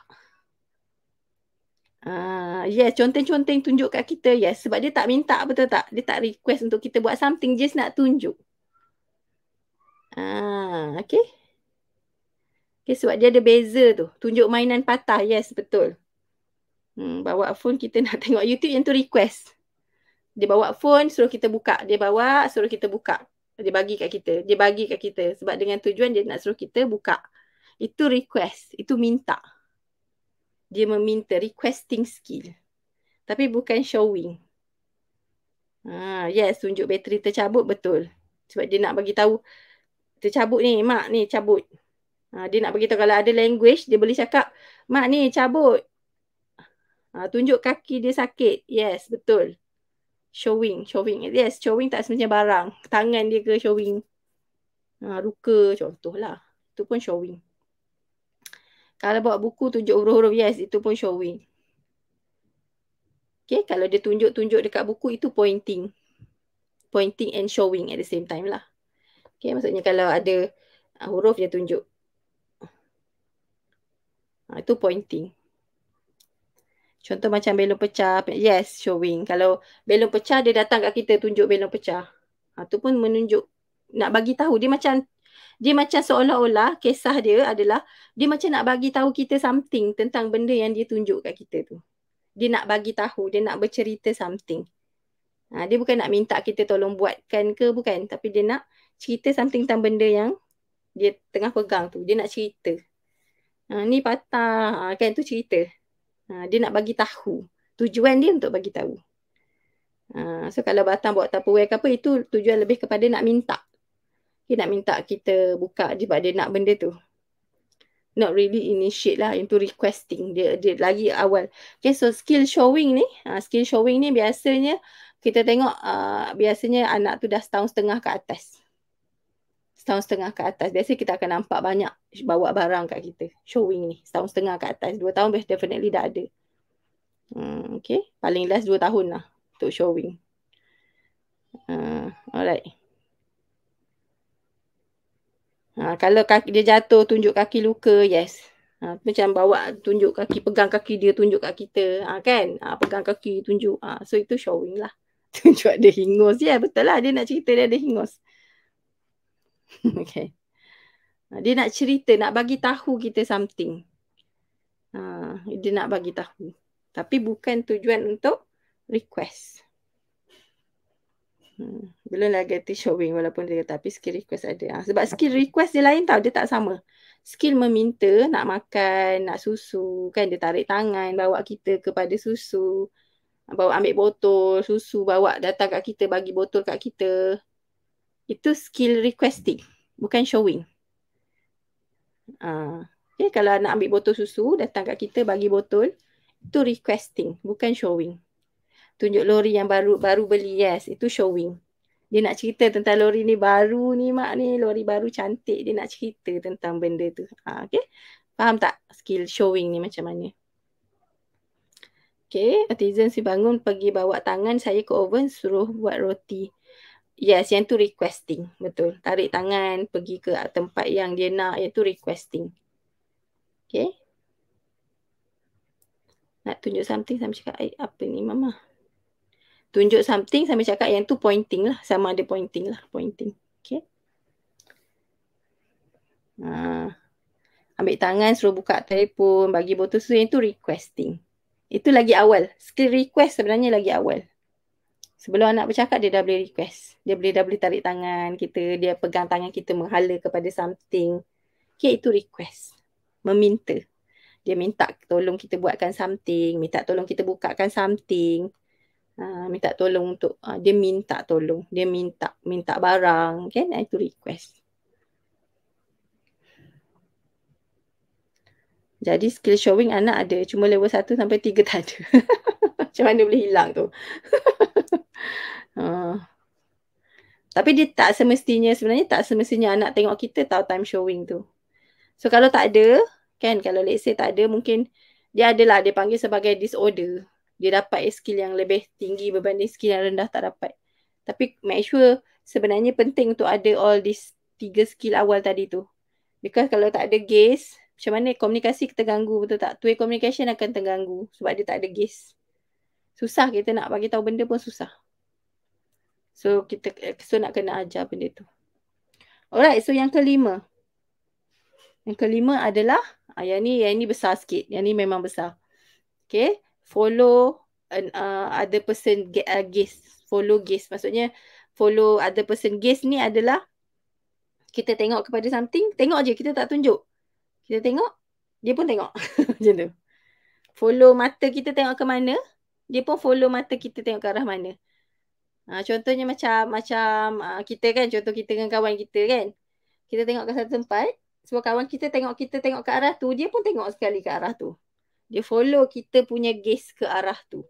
Uh, yes, conteng-conteng tunjuk kat kita, yes. Sebab dia tak minta, betul tak? Dia tak request untuk kita buat something, just nak tunjuk. Ah, uh, okay. okay. Sebab dia ada beza tu. Tunjuk mainan patah, yes, betul. Hmm, bawa phone kita nak tengok YouTube yang tu request. Dia bawa phone suruh kita buka. Dia bawa suruh kita buka. Dia bagi kat kita. Dia bagi kat kita. Sebab dengan tujuan dia nak suruh kita buka itu request, itu minta. Dia meminta requesting skill. Tapi bukan showing. Ha, yes, tunjuk bateri tercabut betul. Sebab dia nak bagi tahu tercabut ni, mak ni cabut. Ha, dia nak bagi tahu kalau ada language dia boleh cakap mak ni cabut. Ha, tunjuk kaki dia sakit. Yes, betul. Showing, showing. Yes, showing tak semestinya barang. Tangan dia ke showing. Ha, luka contohlah. Itu pun showing. Kalau buat buku tunjuk huruf-huruf yes itu pun showing. Okay, kalau dia tunjuk-tunjuk dekat buku itu pointing. Pointing and showing at the same time lah. Okay, maksudnya kalau ada uh, huruf dia tunjuk. Uh, itu pointing. Contoh macam belon pecah, yes showing. Kalau belon pecah dia datang kat kita tunjuk belon pecah. Itu ah, uh, pun menunjuk, nak bagi tahu. Dia macam dia macam seolah-olah kisah dia adalah dia macam nak bagi tahu kita something tentang benda yang dia tunjuk kat kita tu. Dia nak bagi tahu, dia nak bercerita something. Ha, dia bukan nak minta kita tolong buatkan ke bukan tapi dia nak cerita something tentang benda yang dia tengah pegang tu. Dia nak cerita. Ha, ni patah ha, kan tu cerita. Ha, dia nak bagi tahu. Tujuan dia untuk bagi tahu. Ha, so kalau batang buat tupperware ke apa itu tujuan lebih kepada nak minta dia nak minta kita buka sebab dia nak benda tu not really initiate lah into requesting dia dia lagi awal okay so skill showing ni uh, skill showing ni biasanya kita tengok uh, biasanya anak tu dah setahun setengah ke atas setahun setengah ke atas biasa kita akan nampak banyak bawa barang kat kita showing ni setahun setengah ke atas dua tahun best definitely dah ada hmm, okay paling last dua tahun lah untuk showing uh, alright Ha, kalau kaki dia jatuh tunjuk kaki luka, yes. Ha, macam bawa tunjuk kaki, pegang kaki dia tunjuk kat kita, ha, kan? Ha, pegang kaki tunjuk. Ha, so itu showing lah. Tunjuk ada hingus. Ya, yeah, betul lah. Dia nak cerita dia ada hingus. okay. Ha, dia nak cerita, nak bagi tahu kita something. Ha, dia nak bagi tahu. Tapi bukan tujuan untuk request. Hmm. Belum lagi ganti showing walaupun dia kata tapi skill request ada. Ha. Sebab skill request dia lain tau, dia tak sama. Skill meminta nak makan, nak susu, kan dia tarik tangan bawa kita kepada susu. Ah, bawa ambil botol, susu bawa datang kat kita, bagi botol kat kita. Itu skill requesting, bukan showing. Ha. Ah, okay, kalau nak ambil botol susu, datang kat kita, bagi botol. Itu requesting, bukan showing tunjuk lori yang baru baru beli yes itu showing dia nak cerita tentang lori ni baru ni mak ni lori baru cantik dia nak cerita tentang benda tu ha, okay? faham tak skill showing ni macam mana Okay, artisan si bangun pergi bawa tangan saya ke oven suruh buat roti. Yes, yang tu requesting. Betul. Tarik tangan pergi ke tempat yang dia nak, yang tu requesting. Okay. Nak tunjuk something sama cakap, eh, apa ni mama? tunjuk something sambil cakap yang tu pointing lah. Sama ada pointing lah. Pointing. Okay. Ha. Ambil tangan suruh buka telefon. Bagi botol susu yang tu requesting. Itu lagi awal. Skill request sebenarnya lagi awal. Sebelum anak bercakap dia dah boleh request. Dia boleh dah boleh tarik tangan kita. Dia pegang tangan kita menghala kepada something. Okay itu request. Meminta. Dia minta tolong kita buatkan something. Minta tolong kita bukakan something. Ah, minta tolong untuk uh, dia minta tolong dia minta minta barang kan ah, itu request jadi skill showing anak ada cuma level 1 sampai 3 tak ada macam mana boleh hilang tu uh. tapi dia tak semestinya sebenarnya tak semestinya anak tengok kita tahu time showing tu so kalau tak ada kan kalau let's say tak ada mungkin dia adalah dia panggil sebagai disorder dia dapat skill yang lebih tinggi berbanding skill yang rendah tak dapat. Tapi make sure sebenarnya penting untuk ada all this tiga skill awal tadi tu. Because kalau tak ada gaze, macam mana komunikasi kita ganggu betul tak? Two-way communication akan terganggu sebab dia tak ada gaze. Susah kita nak bagi tahu benda pun susah. So kita so nak kena ajar benda tu. Alright, so yang kelima. Yang kelima adalah, ah, ni, yang ni besar sikit. Yang ni memang besar. Okay follow an uh, other person get uh, guest follow guess, maksudnya follow other person guess ni adalah kita tengok kepada something tengok je kita tak tunjuk kita tengok dia pun tengok macam tu follow mata kita tengok ke mana dia pun follow mata kita tengok ke arah mana ha, contohnya macam macam uh, kita kan contoh kita dengan kawan kita kan kita tengok ke satu tempat semua kawan kita tengok kita tengok ke arah tu dia pun tengok sekali ke arah tu dia follow kita punya gaze ke arah tu.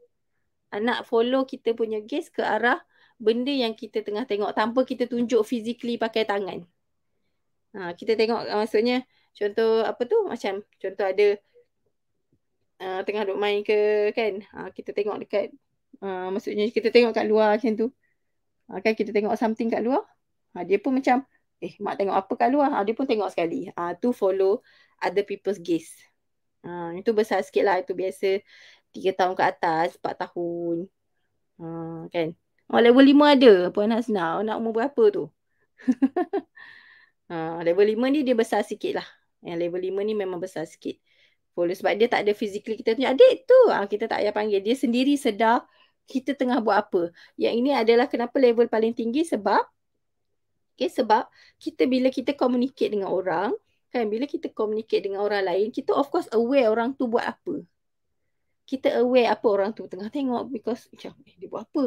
Anak follow kita punya gaze ke arah benda yang kita tengah tengok tanpa kita tunjuk physically pakai tangan. Ha, kita tengok maksudnya contoh apa tu macam contoh ada uh, tengah duk main ke kan ha, kita tengok dekat uh, maksudnya kita tengok kat luar macam tu ha, kan kita tengok something kat luar ha, dia pun macam eh mak tengok apa kat luar ha, dia pun tengok sekali ha, tu follow other people's gaze Uh, itu besar sikit lah. Itu biasa tiga tahun ke atas, empat tahun. Uh, kan? Oh, level lima ada. Puan nak senang. Nak umur berapa tu? uh, level lima ni dia besar sikit lah. Yang level lima ni memang besar sikit. Follow sebab dia tak ada fizikal kita tunjuk adik tu. Uh, kita tak payah panggil. Dia sendiri sedar kita tengah buat apa. Yang ini adalah kenapa level paling tinggi sebab Okay, sebab kita bila kita communicate dengan orang, Kan bila kita communicate dengan orang lain, kita of course aware orang tu buat apa. Kita aware apa orang tu tengah tengok because macam eh, dia buat apa.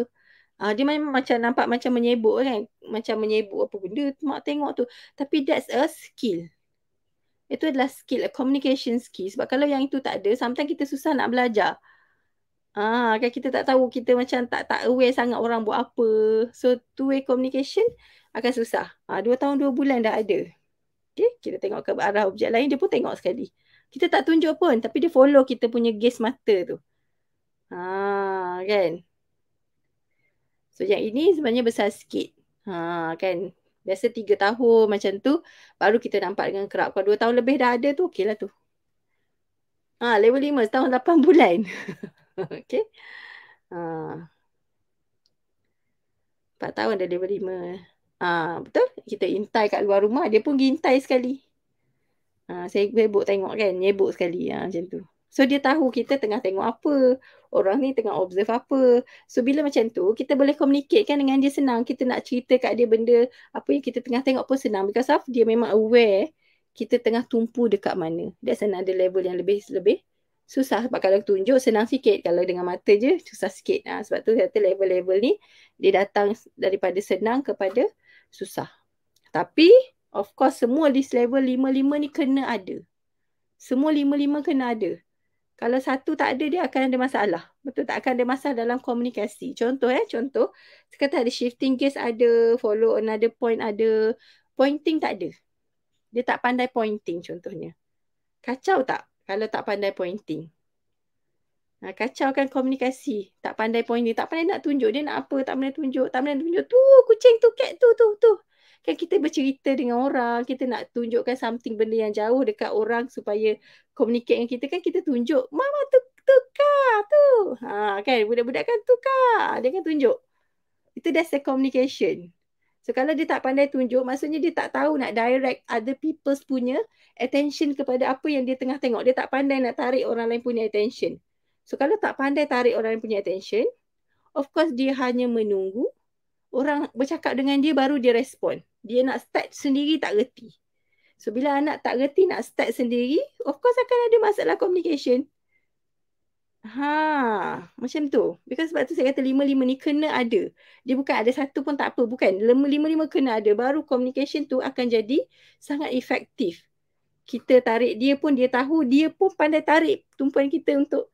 uh, dia main macam nampak macam menyebuk kan, macam menyebuk apa benda mak tengok tu. Tapi that's a skill. Itu adalah skill, a communication skill. Sebab kalau yang itu tak ada, sometimes kita susah nak belajar. Ah, kan kita tak tahu kita macam tak tak aware sangat orang buat apa. So two way communication akan susah. Ah uh, dua tahun dua bulan dah ada. Okay, kita tengok ke arah objek lain, dia pun tengok sekali. Kita tak tunjuk pun, tapi dia follow kita punya gaze mata tu. Ha, kan? So, yang ini sebenarnya besar sikit. Ha, kan? Biasa tiga tahun macam tu, baru kita nampak dengan kerap. Kalau dua tahun lebih dah ada tu, okey lah tu. Ha, level lima, setahun lapan bulan. okay. Ha. Empat tahun dah level lima. Ha, betul? Kita intai kat luar rumah, dia pun gintai sekali. Ha, saya sibuk tengok kan, nyebuk sekali ha, macam tu. So dia tahu kita tengah tengok apa, orang ni tengah observe apa. So bila macam tu, kita boleh communicate kan dengan dia senang. Kita nak cerita kat dia benda apa yang kita tengah tengok pun senang. Because of dia memang aware kita tengah tumpu dekat mana. That's another level yang lebih-lebih susah. Sebab kalau tunjuk senang sikit. Kalau dengan mata je susah sikit. Ha, sebab tu kata level-level ni dia datang daripada senang kepada susah. Tapi of course semua list level 5-5 ni kena ada. Semua 5-5 kena ada. Kalau satu tak ada dia akan ada masalah. Betul tak akan ada masalah dalam komunikasi. Contoh eh, contoh. sekarang ada shifting case ada, follow another point ada, pointing tak ada. Dia tak pandai pointing contohnya. Kacau tak kalau tak pandai pointing? Ha, kacau kan komunikasi. Tak pandai poin dia. Tak pandai nak tunjuk. Dia nak apa. Tak pandai tunjuk. Tak pandai tunjuk. Tu kucing tu. kek tu. Tu tu. Kan kita bercerita dengan orang. Kita nak tunjukkan something benda yang jauh dekat orang. Supaya communicate dengan kita. Kan kita tunjuk. Mama tu tukar tu. Ha, kan budak-budak kan tukar. Ha, dia kan tunjuk. Itu that's the communication. So kalau dia tak pandai tunjuk. Maksudnya dia tak tahu nak direct other people's punya attention kepada apa yang dia tengah tengok. Dia tak pandai nak tarik orang lain punya attention. So kalau tak pandai tarik orang yang punya attention, of course dia hanya menunggu orang bercakap dengan dia baru dia respon. Dia nak start sendiri tak reti. So bila anak tak reti nak start sendiri, of course akan ada masalah communication. Ha, macam tu. Because sebab tu saya kata lima-lima ni kena ada. Dia bukan ada satu pun tak apa, bukan. Lima-lima kena ada baru communication tu akan jadi sangat efektif. Kita tarik dia pun dia tahu, dia pun pandai tarik tumpuan kita untuk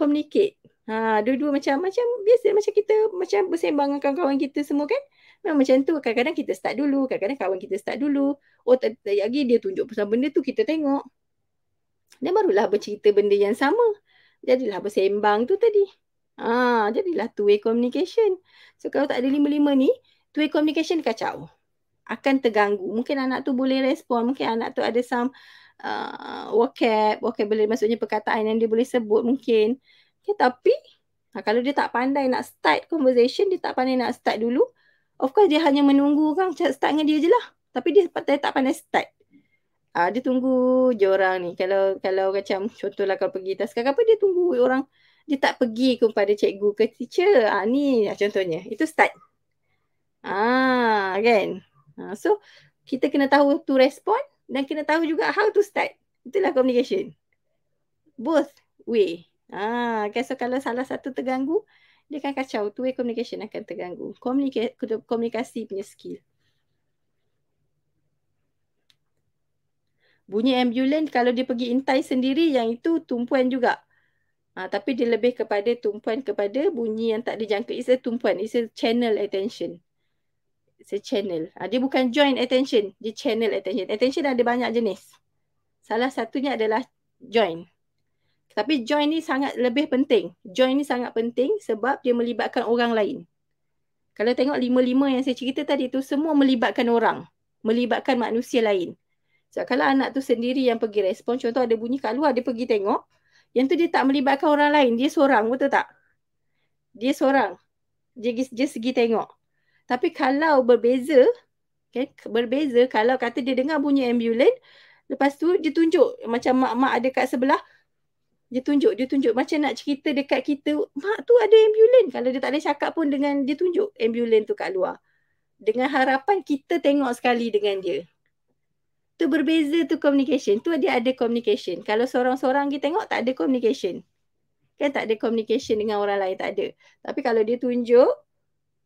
communicate. Ha, dua-dua macam macam biasa macam kita macam bersembang dengan kawan-kawan kita semua kan. Memang macam tu kadang-kadang kita start dulu, kadang-kadang kawan kita start dulu. Oh tadi lagi dia tunjuk pasal benda tu kita tengok. Dan barulah bercerita benda yang sama. Jadilah bersembang tu tadi. Ha, jadilah two-way communication. So kalau tak ada lima-lima ni, two-way communication kacau. Akan terganggu. Mungkin anak tu boleh respon. Mungkin anak tu ada some uh, vocab, vocabulary maksudnya perkataan yang dia boleh sebut mungkin. Okay, ya, tapi ha, kalau dia tak pandai nak start conversation, dia tak pandai nak start dulu, of course dia hanya menunggu kan start dengan dia je lah. Tapi dia, dia tak pandai start. Ha, dia tunggu je orang ni. Kalau kalau macam contohlah kalau pergi taskar apa, dia tunggu orang. Dia tak pergi kepada cikgu ke teacher. Ha, ni lah contohnya. Itu start. Ah, ha, kan? Ah, so, kita kena tahu to respond dan kena tahu juga how to start. Itulah communication. Both way. Ah, okay. so kalau salah satu terganggu, dia akan kacau. Two way communication akan terganggu. Komunika- komunikasi punya skill. Bunyi ambulans kalau dia pergi intai sendiri yang itu tumpuan juga. Ha, tapi dia lebih kepada tumpuan kepada bunyi yang tak dijangka. It's a tumpuan. It's a channel attention it's a channel. Uh, dia bukan join attention, dia channel attention. Attention ada banyak jenis. Salah satunya adalah join. Tapi join ni sangat lebih penting. Join ni sangat penting sebab dia melibatkan orang lain. Kalau tengok lima-lima yang saya cerita tadi tu semua melibatkan orang. Melibatkan manusia lain. Sebab kalau anak tu sendiri yang pergi respon, contoh ada bunyi kat luar dia pergi tengok. Yang tu dia tak melibatkan orang lain. Dia seorang, betul tak? Dia seorang. Dia, just dia tengok. Tapi kalau berbeza, okay, berbeza kalau kata dia dengar bunyi ambulans, lepas tu dia tunjuk macam mak-mak ada kat sebelah, dia tunjuk, dia tunjuk macam nak cerita dekat kita, mak tu ada ambulans. Kalau dia tak ada cakap pun dengan dia tunjuk ambulans tu kat luar. Dengan harapan kita tengok sekali dengan dia. Tu berbeza tu communication. Tu dia ada communication. Kalau seorang-seorang pergi tengok tak ada communication. Kan tak ada communication dengan orang lain tak ada. Tapi kalau dia tunjuk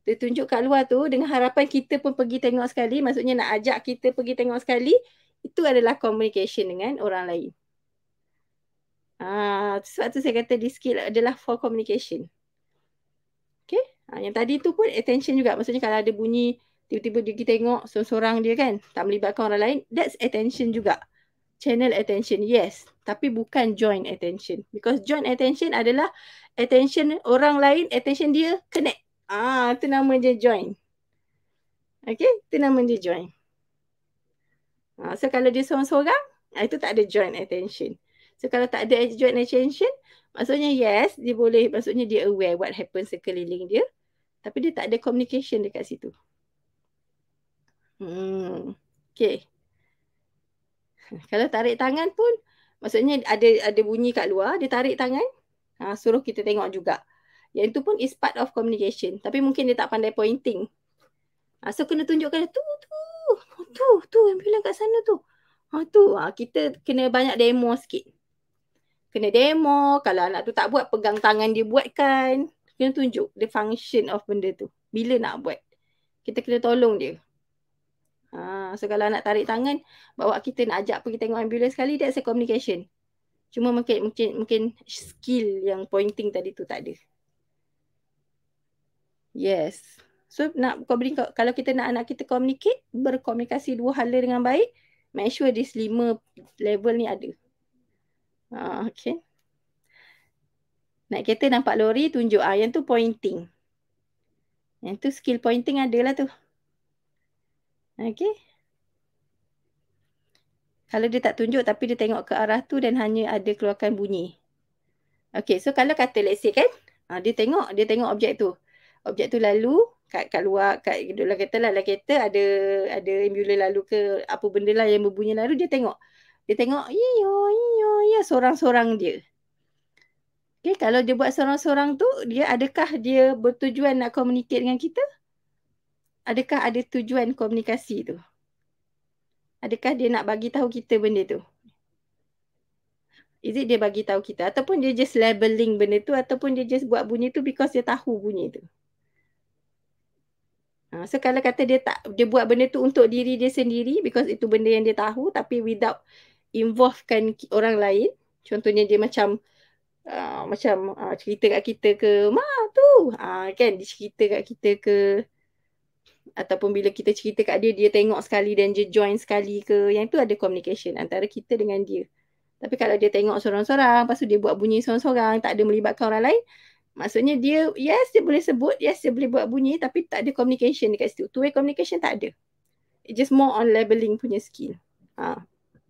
dia tunjuk kat luar tu dengan harapan kita pun pergi tengok sekali maksudnya nak ajak kita pergi tengok sekali itu adalah communication dengan orang lain ah sebab tu saya kata this skill adalah for communication okay ha, yang tadi tu pun attention juga maksudnya kalau ada bunyi tiba-tiba dia pergi tengok seorang-seorang dia kan tak melibatkan orang lain that's attention juga channel attention yes tapi bukan joint attention because joint attention adalah attention orang lain attention dia connect Ah, tu nama je join. Okay, tu nama je join. Ah, so kalau dia seorang-seorang, ah, itu tak ada join attention. So kalau tak ada joint attention, maksudnya yes, dia boleh, maksudnya dia aware what happens sekeliling dia. Tapi dia tak ada communication dekat situ. Hmm, okay. Kalau tarik tangan pun, maksudnya ada ada bunyi kat luar, dia tarik tangan, ha, suruh kita tengok juga. Yang itu pun is part of communication. Tapi mungkin dia tak pandai pointing. Ha, so kena tunjukkan tu, tu, tu, tu yang bilang kat sana tu. Ha, tu, ha, kita kena banyak demo sikit. Kena demo, kalau anak tu tak buat, pegang tangan dia buatkan. Kena tunjuk the function of benda tu. Bila nak buat. Kita kena tolong dia. Ha, so kalau anak tarik tangan, bawa kita nak ajak pergi tengok ambulans sekali, that's a communication. Cuma mungkin, mungkin, mungkin skill yang pointing tadi tu tak ada. Yes. So nak kalau kita nak anak kita communicate, berkomunikasi dua hala dengan baik, make sure this lima level ni ada. Ah, okay. Naik kereta nampak lori, tunjuk. Ah, yang tu pointing. Yang tu skill pointing adalah tu. Okay. Kalau dia tak tunjuk tapi dia tengok ke arah tu dan hanya ada keluarkan bunyi. Okay, so kalau kata let's say kan, ah, dia tengok, dia tengok objek tu objek tu lalu kat, kat luar kat dalam kereta lah dalam kereta ada ada ambulans lalu ke apa benda lah yang berbunyi lalu dia tengok dia tengok iyo iyo ya seorang-seorang dia Okay, kalau dia buat seorang-seorang tu, dia adakah dia bertujuan nak communicate dengan kita? Adakah ada tujuan komunikasi tu? Adakah dia nak bagi tahu kita benda tu? Is it dia bagi tahu kita ataupun dia just labeling benda tu ataupun dia just buat bunyi tu because dia tahu bunyi tu? Ha, so kalau kata dia tak dia buat benda tu untuk diri dia sendiri because itu benda yang dia tahu tapi without involvekan orang lain. Contohnya dia macam uh, macam uh, cerita kat kita ke ma tu uh, kan dia cerita kat kita ke ataupun bila kita cerita kat dia dia tengok sekali dan dia join sekali ke yang itu ada communication antara kita dengan dia. Tapi kalau dia tengok seorang-seorang lepas tu dia buat bunyi seorang-seorang tak ada melibatkan orang lain Maksudnya dia yes dia boleh sebut, yes dia boleh buat bunyi tapi tak ada communication dekat situ. Two way communication tak ada. It just more on labeling punya skill. Ha.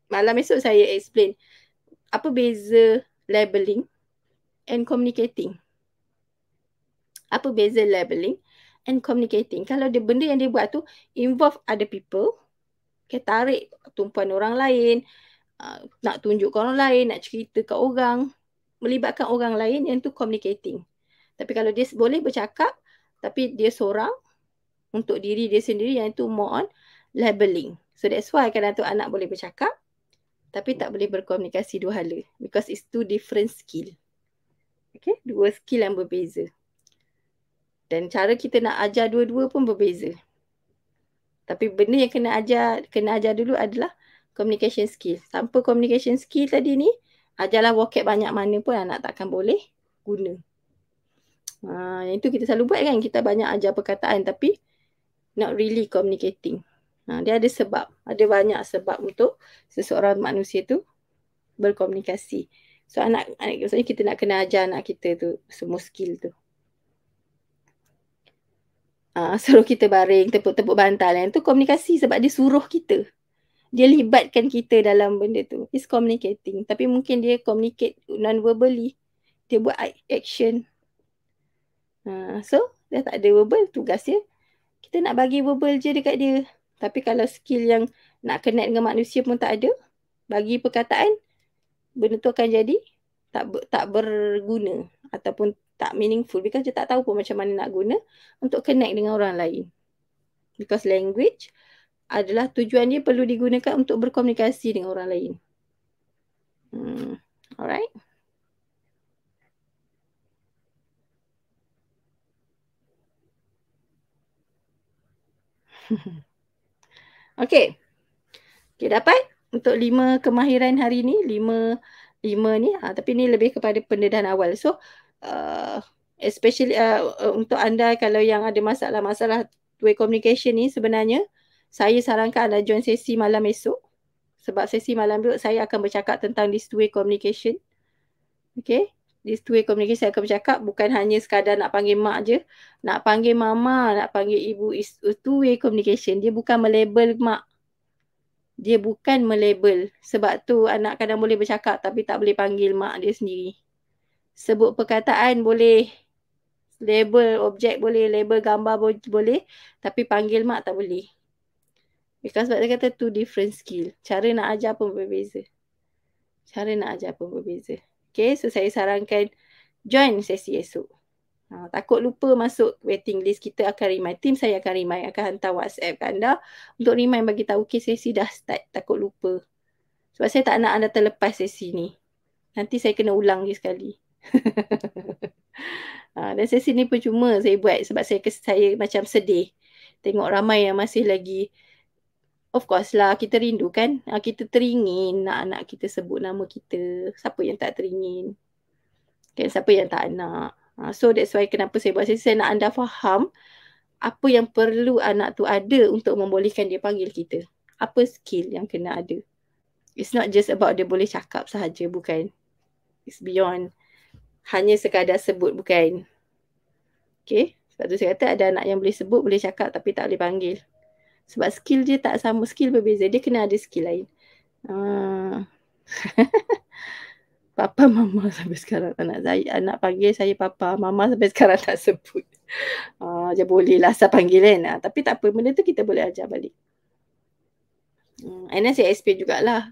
Malam esok saya explain apa beza labeling and communicating. Apa beza labeling and communicating. Kalau dia benda yang dia buat tu involve other people, okay, tarik tumpuan orang lain, uh, nak tunjuk orang lain, nak cerita ke orang, melibatkan orang lain yang tu communicating. Tapi kalau dia boleh bercakap tapi dia seorang untuk diri dia sendiri yang itu more on labeling. So that's why kadang tu anak boleh bercakap tapi tak boleh berkomunikasi dua hala because it's two different skill. Okay, dua skill yang berbeza. Dan cara kita nak ajar dua-dua pun berbeza. Tapi benda yang kena ajar kena ajar dulu adalah communication skill. Tanpa communication skill tadi ni, ajarlah vocab banyak mana pun anak takkan boleh guna. Ha, itu kita selalu buat kan. Kita banyak ajar perkataan tapi not really communicating. Ha, dia ada sebab. Ada banyak sebab untuk seseorang manusia tu berkomunikasi. So anak, anak maksudnya kita nak kena ajar anak kita tu semua skill tu. Ha, suruh kita baring, tepuk-tepuk bantal. itu kan. tu komunikasi sebab dia suruh kita. Dia libatkan kita dalam benda tu. It's communicating. Tapi mungkin dia communicate non-verbally. Dia buat action. Ha, so dia tak ada verbal tugas dia kita nak bagi verbal je dekat dia tapi kalau skill yang nak connect dengan manusia pun tak ada bagi perkataan benda tu akan jadi tak ber, tak berguna ataupun tak meaningful because dia tak tahu pun macam mana nak guna untuk connect dengan orang lain because language adalah tujuan dia perlu digunakan untuk berkomunikasi dengan orang lain hmm alright okay. Okay dapat untuk lima kemahiran hari ni. Lima, lima ni. Ha, tapi ni lebih kepada pendedahan awal. So uh, especially uh, uh untuk anda kalau yang ada masalah-masalah way communication ni sebenarnya saya sarankan anda join sesi malam esok. Sebab sesi malam esok saya akan bercakap tentang this way communication. Okay this two way communication saya akan bercakap bukan hanya sekadar nak panggil mak je nak panggil mama nak panggil ibu is two way communication dia bukan melabel mak dia bukan melabel sebab tu anak kadang boleh bercakap tapi tak boleh panggil mak dia sendiri sebut perkataan boleh label objek boleh label gambar boleh tapi panggil mak tak boleh because sebab dia kata two different skill cara nak ajar pun berbeza cara nak ajar pun berbeza Okay, so saya sarankan join sesi esok. Ha, takut lupa masuk waiting list kita akan remind. tim saya akan remind, akan hantar WhatsApp ke anda untuk remind bagi tahu okay, sesi dah start. Takut lupa. Sebab saya tak nak anda terlepas sesi ni. Nanti saya kena ulang lagi sekali. ha, dan sesi ni percuma saya buat sebab saya, saya macam sedih. Tengok ramai yang masih lagi of course lah kita rindu kan ah, kita teringin nak anak kita sebut nama kita siapa yang tak teringin kan siapa yang tak nak ah, so that's why kenapa saya buat saya, nak anda faham apa yang perlu anak tu ada untuk membolehkan dia panggil kita apa skill yang kena ada it's not just about dia boleh cakap sahaja bukan it's beyond hanya sekadar sebut bukan okay sebab tu saya kata ada anak yang boleh sebut boleh cakap tapi tak boleh panggil sebab skill dia tak sama skill berbeza dia kena ada skill lain uh. papa mama sampai sekarang anak saya anak panggil saya papa mama sampai sekarang tak sebut ah uh, boleh lah saya panggil kan uh, tapi tak apa benda tu kita boleh ajar balik uh, hmm, and then saya explain jugalah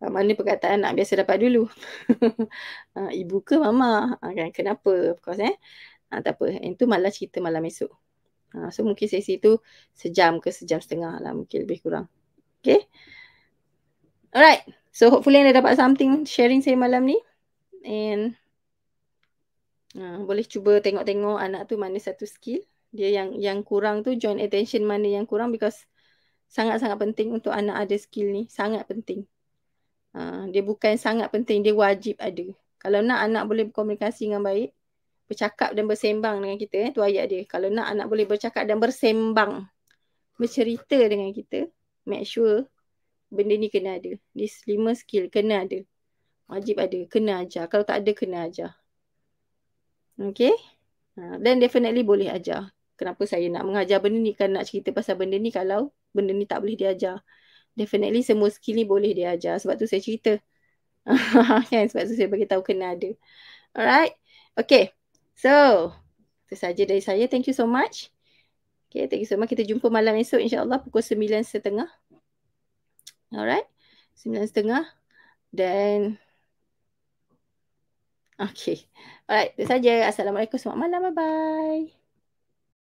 uh, mana perkataan anak biasa dapat dulu uh, ibu ke mama uh, kan kenapa of course eh uh, tak apa itu malah cerita malam esok Ha, so mungkin sesi tu sejam ke sejam setengah lah mungkin lebih kurang. Okay. Alright. So hopefully anda dapat something sharing saya malam ni. And ha, boleh cuba tengok-tengok anak tu mana satu skill. Dia yang yang kurang tu joint attention mana yang kurang because sangat-sangat penting untuk anak ada skill ni. Sangat penting. Ha, dia bukan sangat penting, dia wajib ada. Kalau nak anak boleh berkomunikasi dengan baik, bercakap dan bersembang dengan kita eh tu ayat dia kalau nak anak boleh bercakap dan bersembang bercerita dengan kita make sure benda ni kena ada this lima skill kena ada wajib ada kena ajar kalau tak ada kena ajar okey ha, dan definitely boleh ajar kenapa saya nak mengajar benda ni kan nak cerita pasal benda ni kalau benda ni tak boleh diajar definitely semua skill ni boleh diajar sebab tu saya cerita kan sebab tu saya bagi tahu kena ada alright okey So, itu saja dari saya. Thank you so much. Okay, thank you so much. Kita jumpa malam esok insyaAllah pukul 9.30. Alright, 9.30. Then, okay. Alright, itu saja. Assalamualaikum. Selamat malam. Bye-bye.